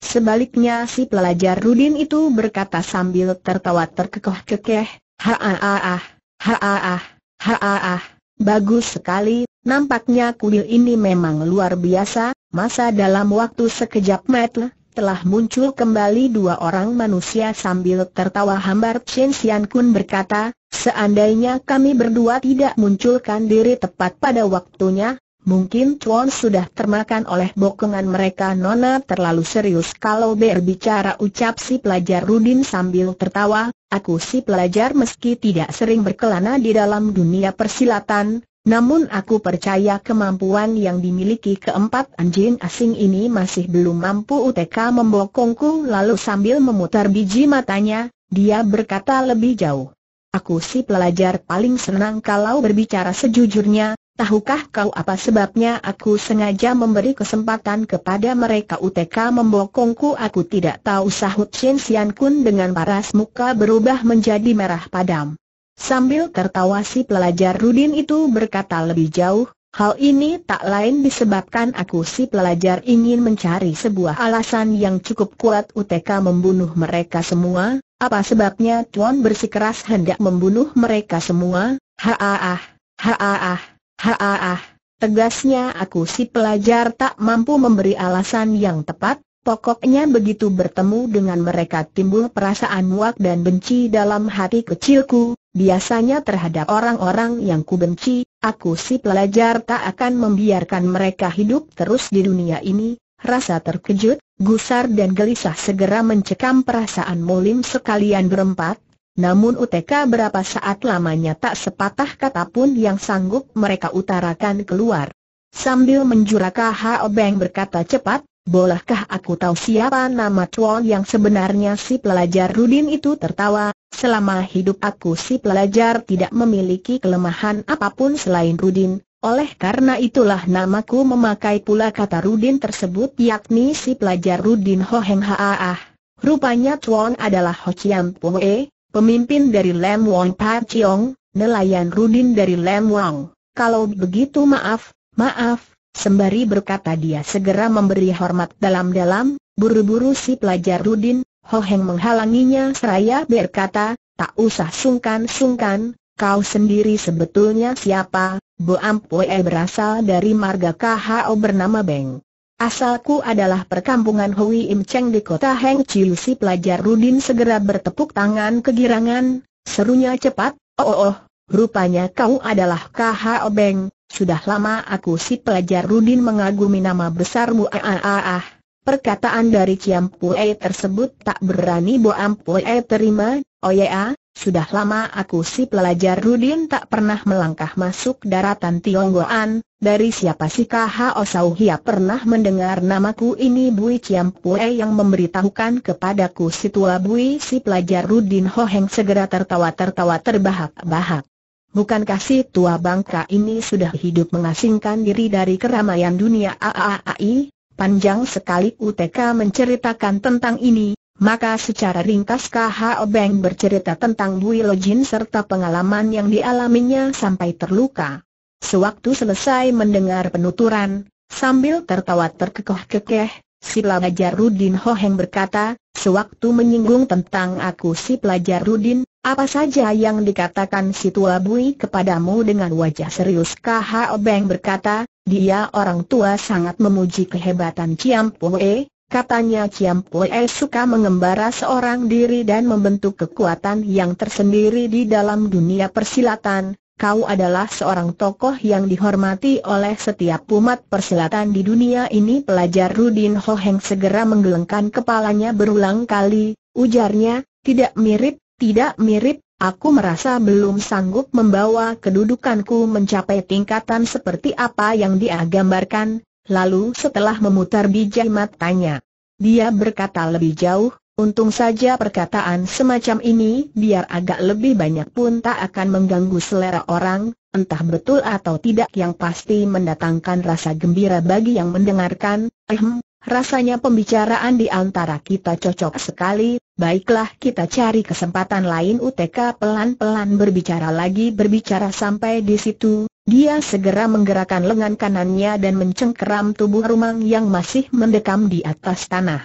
Sebaliknya si pelajar Rudin itu berkata sambil tertawa terkekeh-kekeh, Haaah, haaah, haaah, bagus sekali, nampaknya kuil ini memang luar biasa, masa dalam waktu sekejap metel, telah muncul kembali dua orang manusia sambil tertawa hambar Chen Xian Kun berkata, seandainya kami berdua tidak munculkan diri tepat pada waktunya, Mungkin Chuan sudah termakan oleh bokongan mereka Nona terlalu serius kalau berbicara ucap si pelajar Rudin sambil tertawa, aku si pelajar meski tidak sering berkelana di dalam dunia persilatan, namun aku percaya kemampuan yang dimiliki keempat anjing asing ini masih belum mampu UTK membokongku lalu sambil memutar biji matanya, dia berkata lebih jauh. Aku si pelajar paling senang kalau berbicara sejujurnya, Tahukah kau apa sebabnya aku sengaja memberi kesempatan kepada mereka UTK membokongku aku tidak tahu sahut Shin Sian Kun dengan paras muka berubah menjadi merah padam. Sambil tertawa si pelajar Rudin itu berkata lebih jauh, hal ini tak lain disebabkan aku si pelajar ingin mencari sebuah alasan yang cukup kuat UTK membunuh mereka semua, apa sebabnya Tuan bersikeras hendak membunuh mereka semua, ha ah ha ha Haah, tegasnya aku si pelajar tak mampu memberi alasan yang tepat, pokoknya begitu bertemu dengan mereka timbul perasaan muak dan benci dalam hati kecilku, biasanya terhadap orang-orang yang ku benci, aku si pelajar tak akan membiarkan mereka hidup terus di dunia ini, Rasa terkejut, gusar dan gelisah segera mencekam perasaan Molim sekalian berempat, namun UTK berapa saat lamanya tak sepatah kata pun yang sanggup mereka utarakan keluar. Sambil menjuraka Hao Beng berkata cepat, bolehkah aku tahu siapa nama Chuan yang sebenarnya si pelajar Rudin itu tertawa, selama hidup aku si pelajar tidak memiliki kelemahan apapun selain Rudin, oleh karena itulah namaku memakai pula kata Rudin tersebut yakni si pelajar Rudin Ho Heng Haah. Rupanya Chuan adalah Ho Chiam Poe, pemimpin dari Lam Wong Pat Chiong, nelayan Rudin dari Lam Wong. Kalau begitu maaf, maaf, sembari berkata dia segera memberi hormat dalam-dalam, buru-buru si pelajar Rudin, Ho Heng menghalanginya seraya berkata, tak usah sungkan-sungkan, kau sendiri sebetulnya siapa, Bo Ampue berasal dari marga KHO bernama Beng. Asalku adalah perkampungan Hui Im Cheng di kota Heng Chiu si pelajar Rudin segera bertepuk tangan kegirangan, serunya cepat, oh oh oh, rupanya kau adalah KH Obeng, sudah lama aku si pelajar Rudin mengagumi nama besarmu ah ah ah Perkataan dari Kiam Pue tersebut tak berani Bo Am Pue terima, oh ya, ya sudah lama aku si pelajar Rudin tak pernah melangkah masuk daratan Tionggoan, dari siapa si K.H.O. Sauhia pernah mendengar namaku ini Bui Ciam Pue yang memberitahukan kepadaku si tua Bui si pelajar Rudin Heng segera tertawa-tertawa terbahak-bahak. Bukankah si tua bangka ini sudah hidup mengasingkan diri dari keramaian dunia AAAI? Panjang sekali UTK menceritakan tentang ini, maka secara ringkas KH Obeng bercerita tentang Bui Lojin serta pengalaman yang dialaminya sampai terluka. Sewaktu selesai mendengar penuturan, sambil tertawa terkekeh-kekeh, si pelajar Rudin Hoheng berkata, sewaktu menyinggung tentang aku si pelajar Rudin, apa saja yang dikatakan si tua Bui kepadamu dengan wajah serius KH Obeng berkata, dia orang tua sangat memuji kehebatan Ciam Poe, Katanya Ciam Pue suka mengembara seorang diri dan membentuk kekuatan yang tersendiri di dalam dunia persilatan. Kau adalah seorang tokoh yang dihormati oleh setiap umat persilatan di dunia ini Pelajar Rudin Ho Heng segera menggelengkan kepalanya berulang kali Ujarnya, tidak mirip, tidak mirip, aku merasa belum sanggup membawa kedudukanku mencapai tingkatan seperti apa yang dia gambarkan lalu setelah memutar bijak matanya. Dia berkata lebih jauh, untung saja perkataan semacam ini biar agak lebih banyak pun tak akan mengganggu selera orang, entah betul atau tidak yang pasti mendatangkan rasa gembira bagi yang mendengarkan, ehem, rasanya pembicaraan di antara kita cocok sekali, baiklah kita cari kesempatan lain UTK pelan-pelan berbicara lagi berbicara sampai di situ, dia segera menggerakkan lengan kanannya dan mencengkeram tubuh Rumang yang masih mendekam di atas tanah.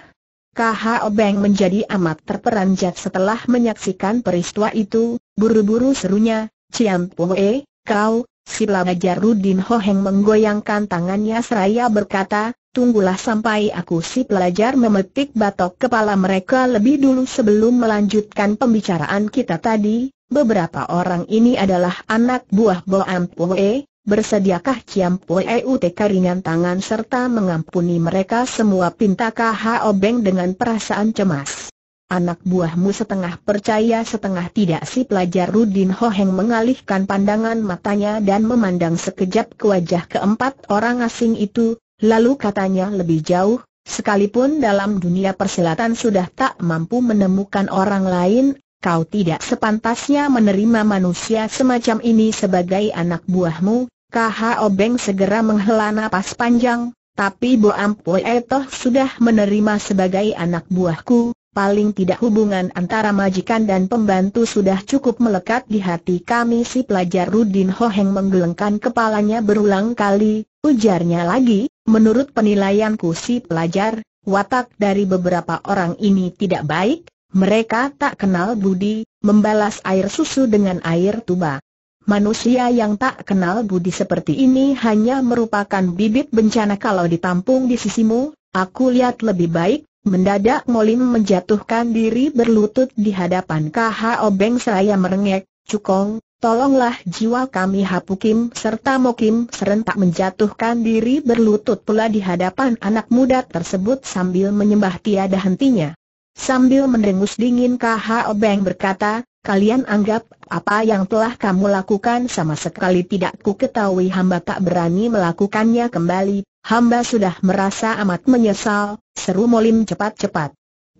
KH Obeng menjadi amat terperanjat setelah menyaksikan peristiwa itu, buru-buru serunya, Ciam Poe, kau, si pelajar Rudin Hoheng menggoyangkan tangannya seraya berkata, Tunggulah sampai aku si pelajar memetik batok kepala mereka lebih dulu sebelum melanjutkan pembicaraan kita tadi. Beberapa orang ini adalah anak buah Bo Poe, bersediakah Ciam Poe UTK ringan tangan serta mengampuni mereka semua pinta Kah Obeng dengan perasaan cemas. Anak buahmu setengah percaya setengah tidak si pelajar Rudin Hoheng mengalihkan pandangan matanya dan memandang sekejap ke wajah keempat orang asing itu, Lalu katanya lebih jauh, sekalipun dalam dunia persilatan sudah tak mampu menemukan orang lain, kau tidak sepantasnya menerima manusia semacam ini sebagai anak buahmu. KH Obeng segera menghela napas panjang, tapi Bo Ampue Etoh sudah menerima sebagai anak buahku, paling tidak hubungan antara majikan dan pembantu sudah cukup melekat di hati kami si pelajar Rudin Hoheng menggelengkan kepalanya berulang kali, ujarnya lagi, Menurut penilaianku si pelajar, watak dari beberapa orang ini tidak baik, mereka tak kenal budi, membalas air susu dengan air tuba. Manusia yang tak kenal budi seperti ini hanya merupakan bibit bencana kalau ditampung di sisimu, aku lihat lebih baik, mendadak Molim menjatuhkan diri berlutut di hadapan KHO Beng seraya merengek, Cukong, Tolonglah jiwa kami Hapukim serta Mokim serentak menjatuhkan diri berlutut pula di hadapan anak muda tersebut sambil menyembah tiada hentinya. Sambil mendengus dingin KH Obeng berkata, kalian anggap apa yang telah kamu lakukan sama sekali tidak ku ketahui hamba tak berani melakukannya kembali, hamba sudah merasa amat menyesal, seru Molim cepat-cepat.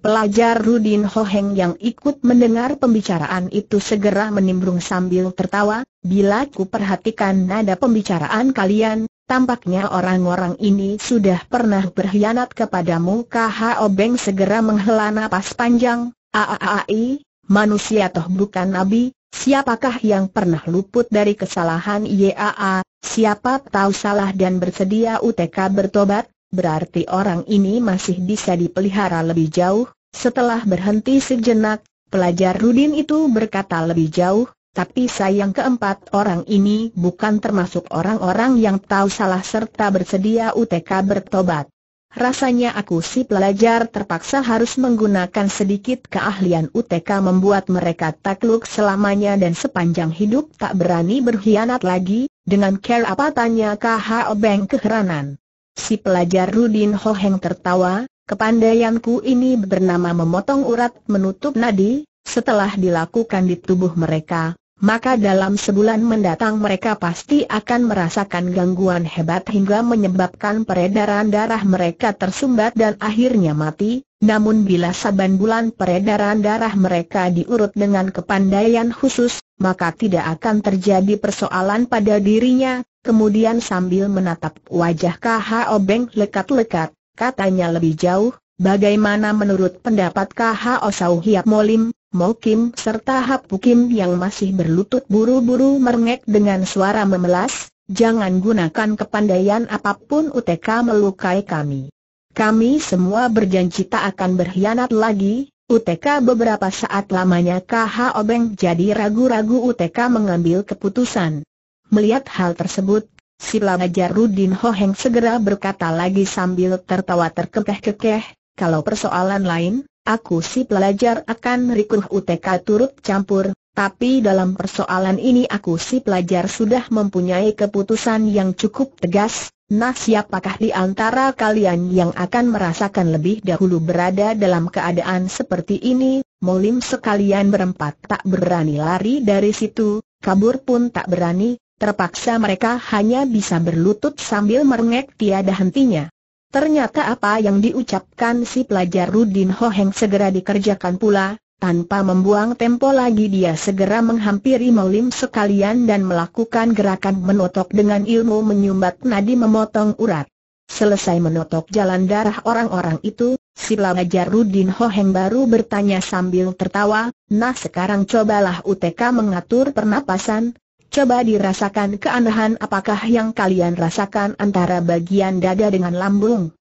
Pelajar Rudin Hoheng yang ikut mendengar pembicaraan itu segera menimbrung sambil tertawa, bila ku perhatikan nada pembicaraan kalian, tampaknya orang-orang ini sudah pernah berkhianat kepadamu KH Obeng segera menghela napas panjang, aaai, manusia toh bukan nabi, siapakah yang pernah luput dari kesalahan YAA, siapa tahu salah dan bersedia UTK bertobat, berarti orang ini masih bisa dipelihara lebih jauh, setelah berhenti sejenak, pelajar Rudin itu berkata lebih jauh, tapi sayang keempat orang ini bukan termasuk orang-orang yang tahu salah serta bersedia UTK bertobat. Rasanya aku si pelajar terpaksa harus menggunakan sedikit keahlian UTK membuat mereka takluk selamanya dan sepanjang hidup tak berani berkhianat lagi, dengan care apa tanya KHO Beng keheranan. Si pelajar Rudin Hoheng tertawa, Kepandaianku ini bernama memotong urat menutup nadi, setelah dilakukan di tubuh mereka, maka dalam sebulan mendatang mereka pasti akan merasakan gangguan hebat hingga menyebabkan peredaran darah mereka tersumbat dan akhirnya mati, namun bila saban bulan peredaran darah mereka diurut dengan kepandaian khusus, maka tidak akan terjadi persoalan pada dirinya, kemudian sambil menatap wajah KHO Beng lekat-lekat, katanya lebih jauh, bagaimana menurut pendapat KH Osau Hiap Molim, Mo serta Hapu Kim yang masih berlutut buru-buru merengek dengan suara memelas, jangan gunakan kepandaian apapun UTK melukai kami. Kami semua berjanji tak akan berkhianat lagi, UTK beberapa saat lamanya KH Obeng jadi ragu-ragu UTK mengambil keputusan. Melihat hal tersebut, Si Rudin Rudin Hoheng segera berkata lagi sambil tertawa terkekeh-kekeh, kalau persoalan lain, aku si pelajar akan rikuh UTK turut campur, tapi dalam persoalan ini aku si pelajar sudah mempunyai keputusan yang cukup tegas, nah siapakah di antara kalian yang akan merasakan lebih dahulu berada dalam keadaan seperti ini, molim sekalian berempat tak berani lari dari situ, kabur pun tak berani, Terpaksa mereka hanya bisa berlutut sambil merengek tiada hentinya. Ternyata apa yang diucapkan si pelajar Rudin Hoheng segera dikerjakan pula, tanpa membuang tempo lagi dia segera menghampiri Melim sekalian dan melakukan gerakan menotok dengan ilmu menyumbat nadi memotong urat. Selesai menotok jalan darah orang-orang itu, si pelajar Rudin Hoheng baru bertanya sambil tertawa, nah sekarang cobalah UTK mengatur pernapasan, Coba dirasakan keanehan apakah yang kalian rasakan antara bagian dada dengan lambung.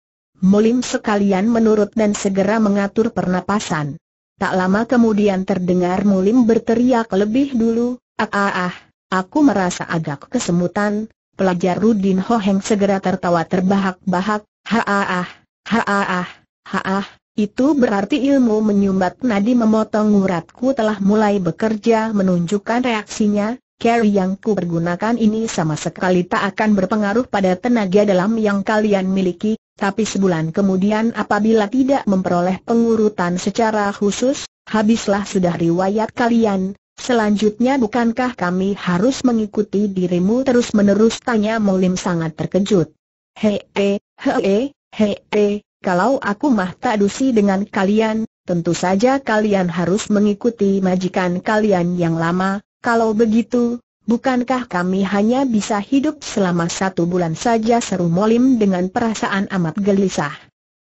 Mulim sekalian menurut dan segera mengatur pernapasan. Tak lama kemudian terdengar Mulim berteriak lebih dulu, ah ah ah, aku merasa agak kesemutan, pelajar Rudin Hoheng segera tertawa terbahak-bahak, ha ah ah, ha ah ah, ha ah, itu berarti ilmu menyumbat nadi memotong uratku telah mulai bekerja menunjukkan reaksinya, Carry yang ku pergunakan ini sama sekali tak akan berpengaruh pada tenaga dalam yang kalian miliki, tapi sebulan kemudian apabila tidak memperoleh pengurutan secara khusus, habislah sudah riwayat kalian. Selanjutnya bukankah kami harus mengikuti dirimu terus-menerus tanya Molim sangat terkejut. Hee, hee, hee, kalau aku mah tak dusi dengan kalian, tentu saja kalian harus mengikuti majikan kalian yang lama, kalau begitu, bukankah kami hanya bisa hidup selama satu bulan saja seru Molim dengan perasaan amat gelisah.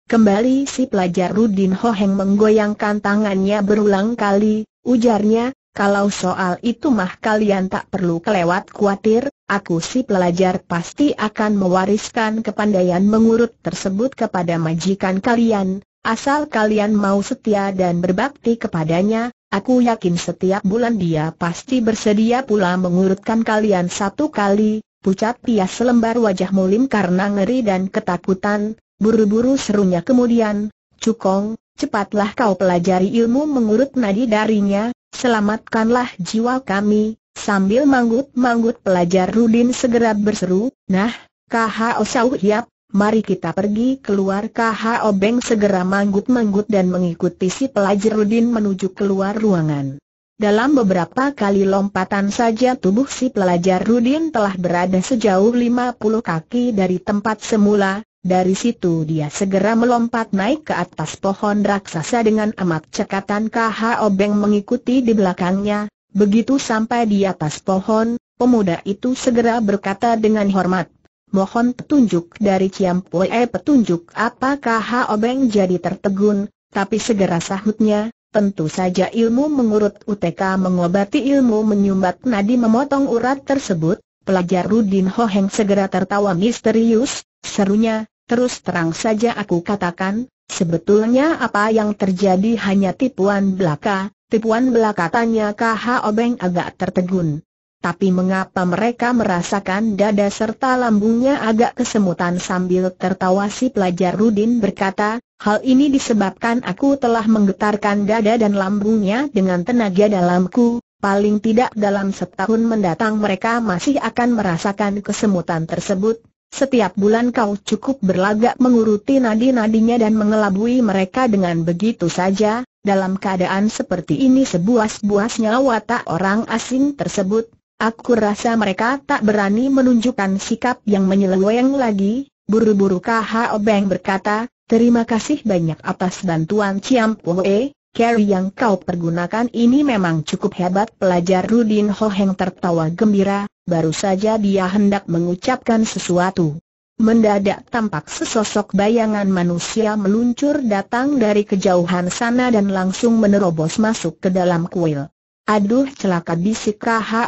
Kembali si pelajar Rudin Hoheng menggoyangkan tangannya berulang kali, ujarnya, kalau soal itu mah kalian tak perlu kelewat khawatir, aku si pelajar pasti akan mewariskan kepandaian mengurut tersebut kepada majikan kalian, asal kalian mau setia dan berbakti kepadanya, Aku yakin setiap bulan dia pasti bersedia pula mengurutkan kalian satu kali, pucat pias selembar wajah mulim karena ngeri dan ketakutan, buru-buru serunya kemudian, Cukong, cepatlah kau pelajari ilmu mengurut nadi darinya, selamatkanlah jiwa kami, sambil manggut-manggut pelajar Rudin segera berseru, nah, KHO Sau Hiap, Mari kita pergi keluar KH Obeng segera manggut-manggut dan mengikuti si pelajar Rudin menuju keluar ruangan. Dalam beberapa kali lompatan saja tubuh si pelajar Rudin telah berada sejauh 50 kaki dari tempat semula, dari situ dia segera melompat naik ke atas pohon raksasa dengan amat cekatan KH Obeng mengikuti di belakangnya. Begitu sampai di atas pohon, pemuda itu segera berkata dengan hormat, mohon petunjuk dari Eh petunjuk apakah Hao Beng jadi tertegun, tapi segera sahutnya, tentu saja ilmu mengurut UTK mengobati ilmu menyumbat nadi memotong urat tersebut, pelajar Rudin Hoeng segera tertawa misterius, serunya, terus terang saja aku katakan, sebetulnya apa yang terjadi hanya tipuan belaka, tipuan belaka tanya KH Obeng agak tertegun tapi mengapa mereka merasakan dada serta lambungnya agak kesemutan sambil tertawa si pelajar Rudin berkata, hal ini disebabkan aku telah menggetarkan dada dan lambungnya dengan tenaga dalamku, paling tidak dalam setahun mendatang mereka masih akan merasakan kesemutan tersebut. Setiap bulan kau cukup berlagak menguruti nadi-nadinya dan mengelabui mereka dengan begitu saja, dalam keadaan seperti ini sebuas-buasnya watak orang asing tersebut Aku rasa mereka tak berani menunjukkan sikap yang menyeleweng lagi, buru-buru K.H.O. Beng berkata, terima kasih banyak atas bantuan Ciam Poe, Carry yang kau pergunakan ini memang cukup hebat pelajar Rudin Ho Heng tertawa gembira, baru saja dia hendak mengucapkan sesuatu. Mendadak tampak sesosok bayangan manusia meluncur datang dari kejauhan sana dan langsung menerobos masuk ke dalam kuil. Aduh celaka bisik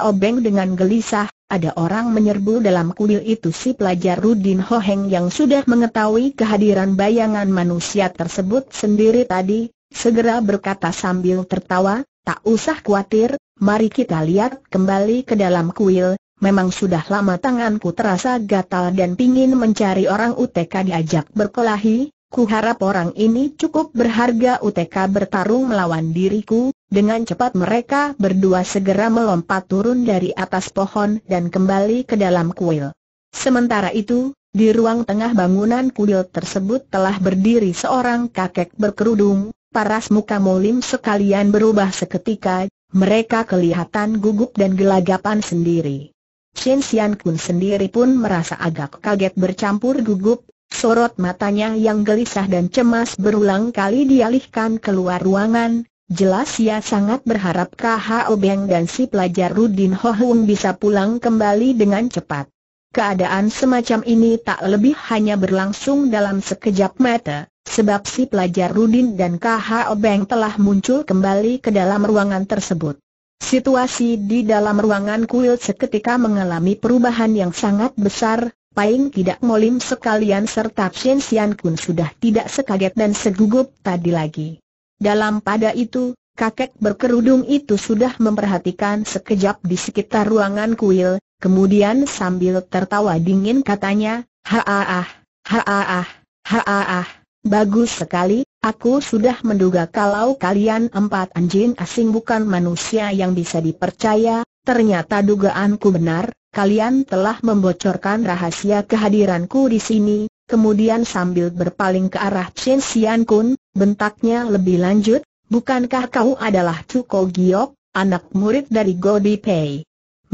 Obeng dengan gelisah, ada orang menyerbu dalam kuil itu si pelajar Rudin Hoheng yang sudah mengetahui kehadiran bayangan manusia tersebut sendiri tadi, segera berkata sambil tertawa, tak usah khawatir, mari kita lihat kembali ke dalam kuil, memang sudah lama tanganku terasa gatal dan pingin mencari orang UTK diajak berkelahi, Kuharap orang ini cukup berharga UTK bertarung melawan diriku, dengan cepat mereka berdua segera melompat turun dari atas pohon dan kembali ke dalam kuil. Sementara itu, di ruang tengah bangunan kuil tersebut telah berdiri seorang kakek berkerudung, paras muka molim sekalian berubah seketika, mereka kelihatan gugup dan gelagapan sendiri. Shin Xian Kun sendiri pun merasa agak kaget bercampur gugup, Sorot matanya yang gelisah dan cemas berulang kali dialihkan keluar ruangan, jelas ia sangat berharap KHO Beng dan si pelajar Rudin Ho Hung bisa pulang kembali dengan cepat. Keadaan semacam ini tak lebih hanya berlangsung dalam sekejap mata, sebab si pelajar Rudin dan KHO Beng telah muncul kembali ke dalam ruangan tersebut. Situasi di dalam ruangan kuil seketika mengalami perubahan yang sangat besar, Paing tidak Molim sekalian serta Shen Xian Kun sudah tidak sekaget dan segugup tadi lagi. Dalam pada itu, kakek berkerudung itu sudah memperhatikan sekejap di sekitar ruangan kuil, kemudian sambil tertawa dingin katanya, Haaah, haaah, haaah, bagus sekali, aku sudah menduga kalau kalian empat anjing asing bukan manusia yang bisa dipercaya, ternyata dugaanku benar, kalian telah membocorkan rahasia kehadiranku di sini, kemudian sambil berpaling ke arah Chen Xian Kun, bentaknya lebih lanjut, bukankah kau adalah Chu Giok, anak murid dari Godi Pei?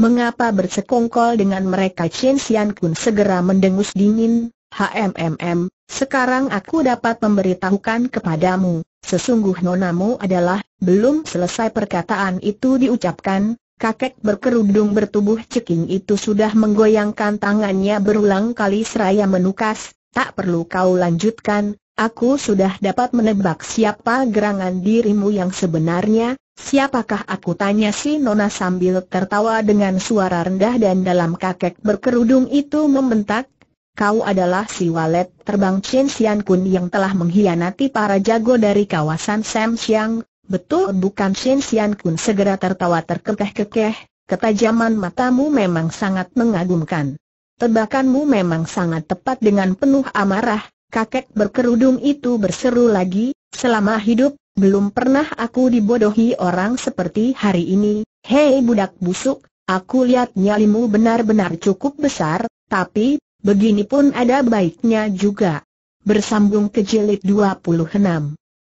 Mengapa bersekongkol dengan mereka Chen Xian Kun segera mendengus dingin, HMMM, sekarang aku dapat memberitahukan kepadamu, sesungguh nonamu adalah, belum selesai perkataan itu diucapkan, kakek berkerudung bertubuh ceking itu sudah menggoyangkan tangannya berulang kali seraya menukas, tak perlu kau lanjutkan, aku sudah dapat menebak siapa gerangan dirimu yang sebenarnya, siapakah aku tanya si Nona sambil tertawa dengan suara rendah dan dalam kakek berkerudung itu membentak, kau adalah si walet terbang Chen Xian Kun yang telah mengkhianati para jago dari kawasan Sam Siang, Betul bukan Shen Xian Kun segera tertawa terkekeh-kekeh, ketajaman matamu memang sangat mengagumkan. Tebakanmu memang sangat tepat dengan penuh amarah, kakek berkerudung itu berseru lagi, selama hidup, belum pernah aku dibodohi orang seperti hari ini, hei budak busuk, aku lihat nyalimu benar-benar cukup besar, tapi, begini pun ada baiknya juga. Bersambung ke jilid 26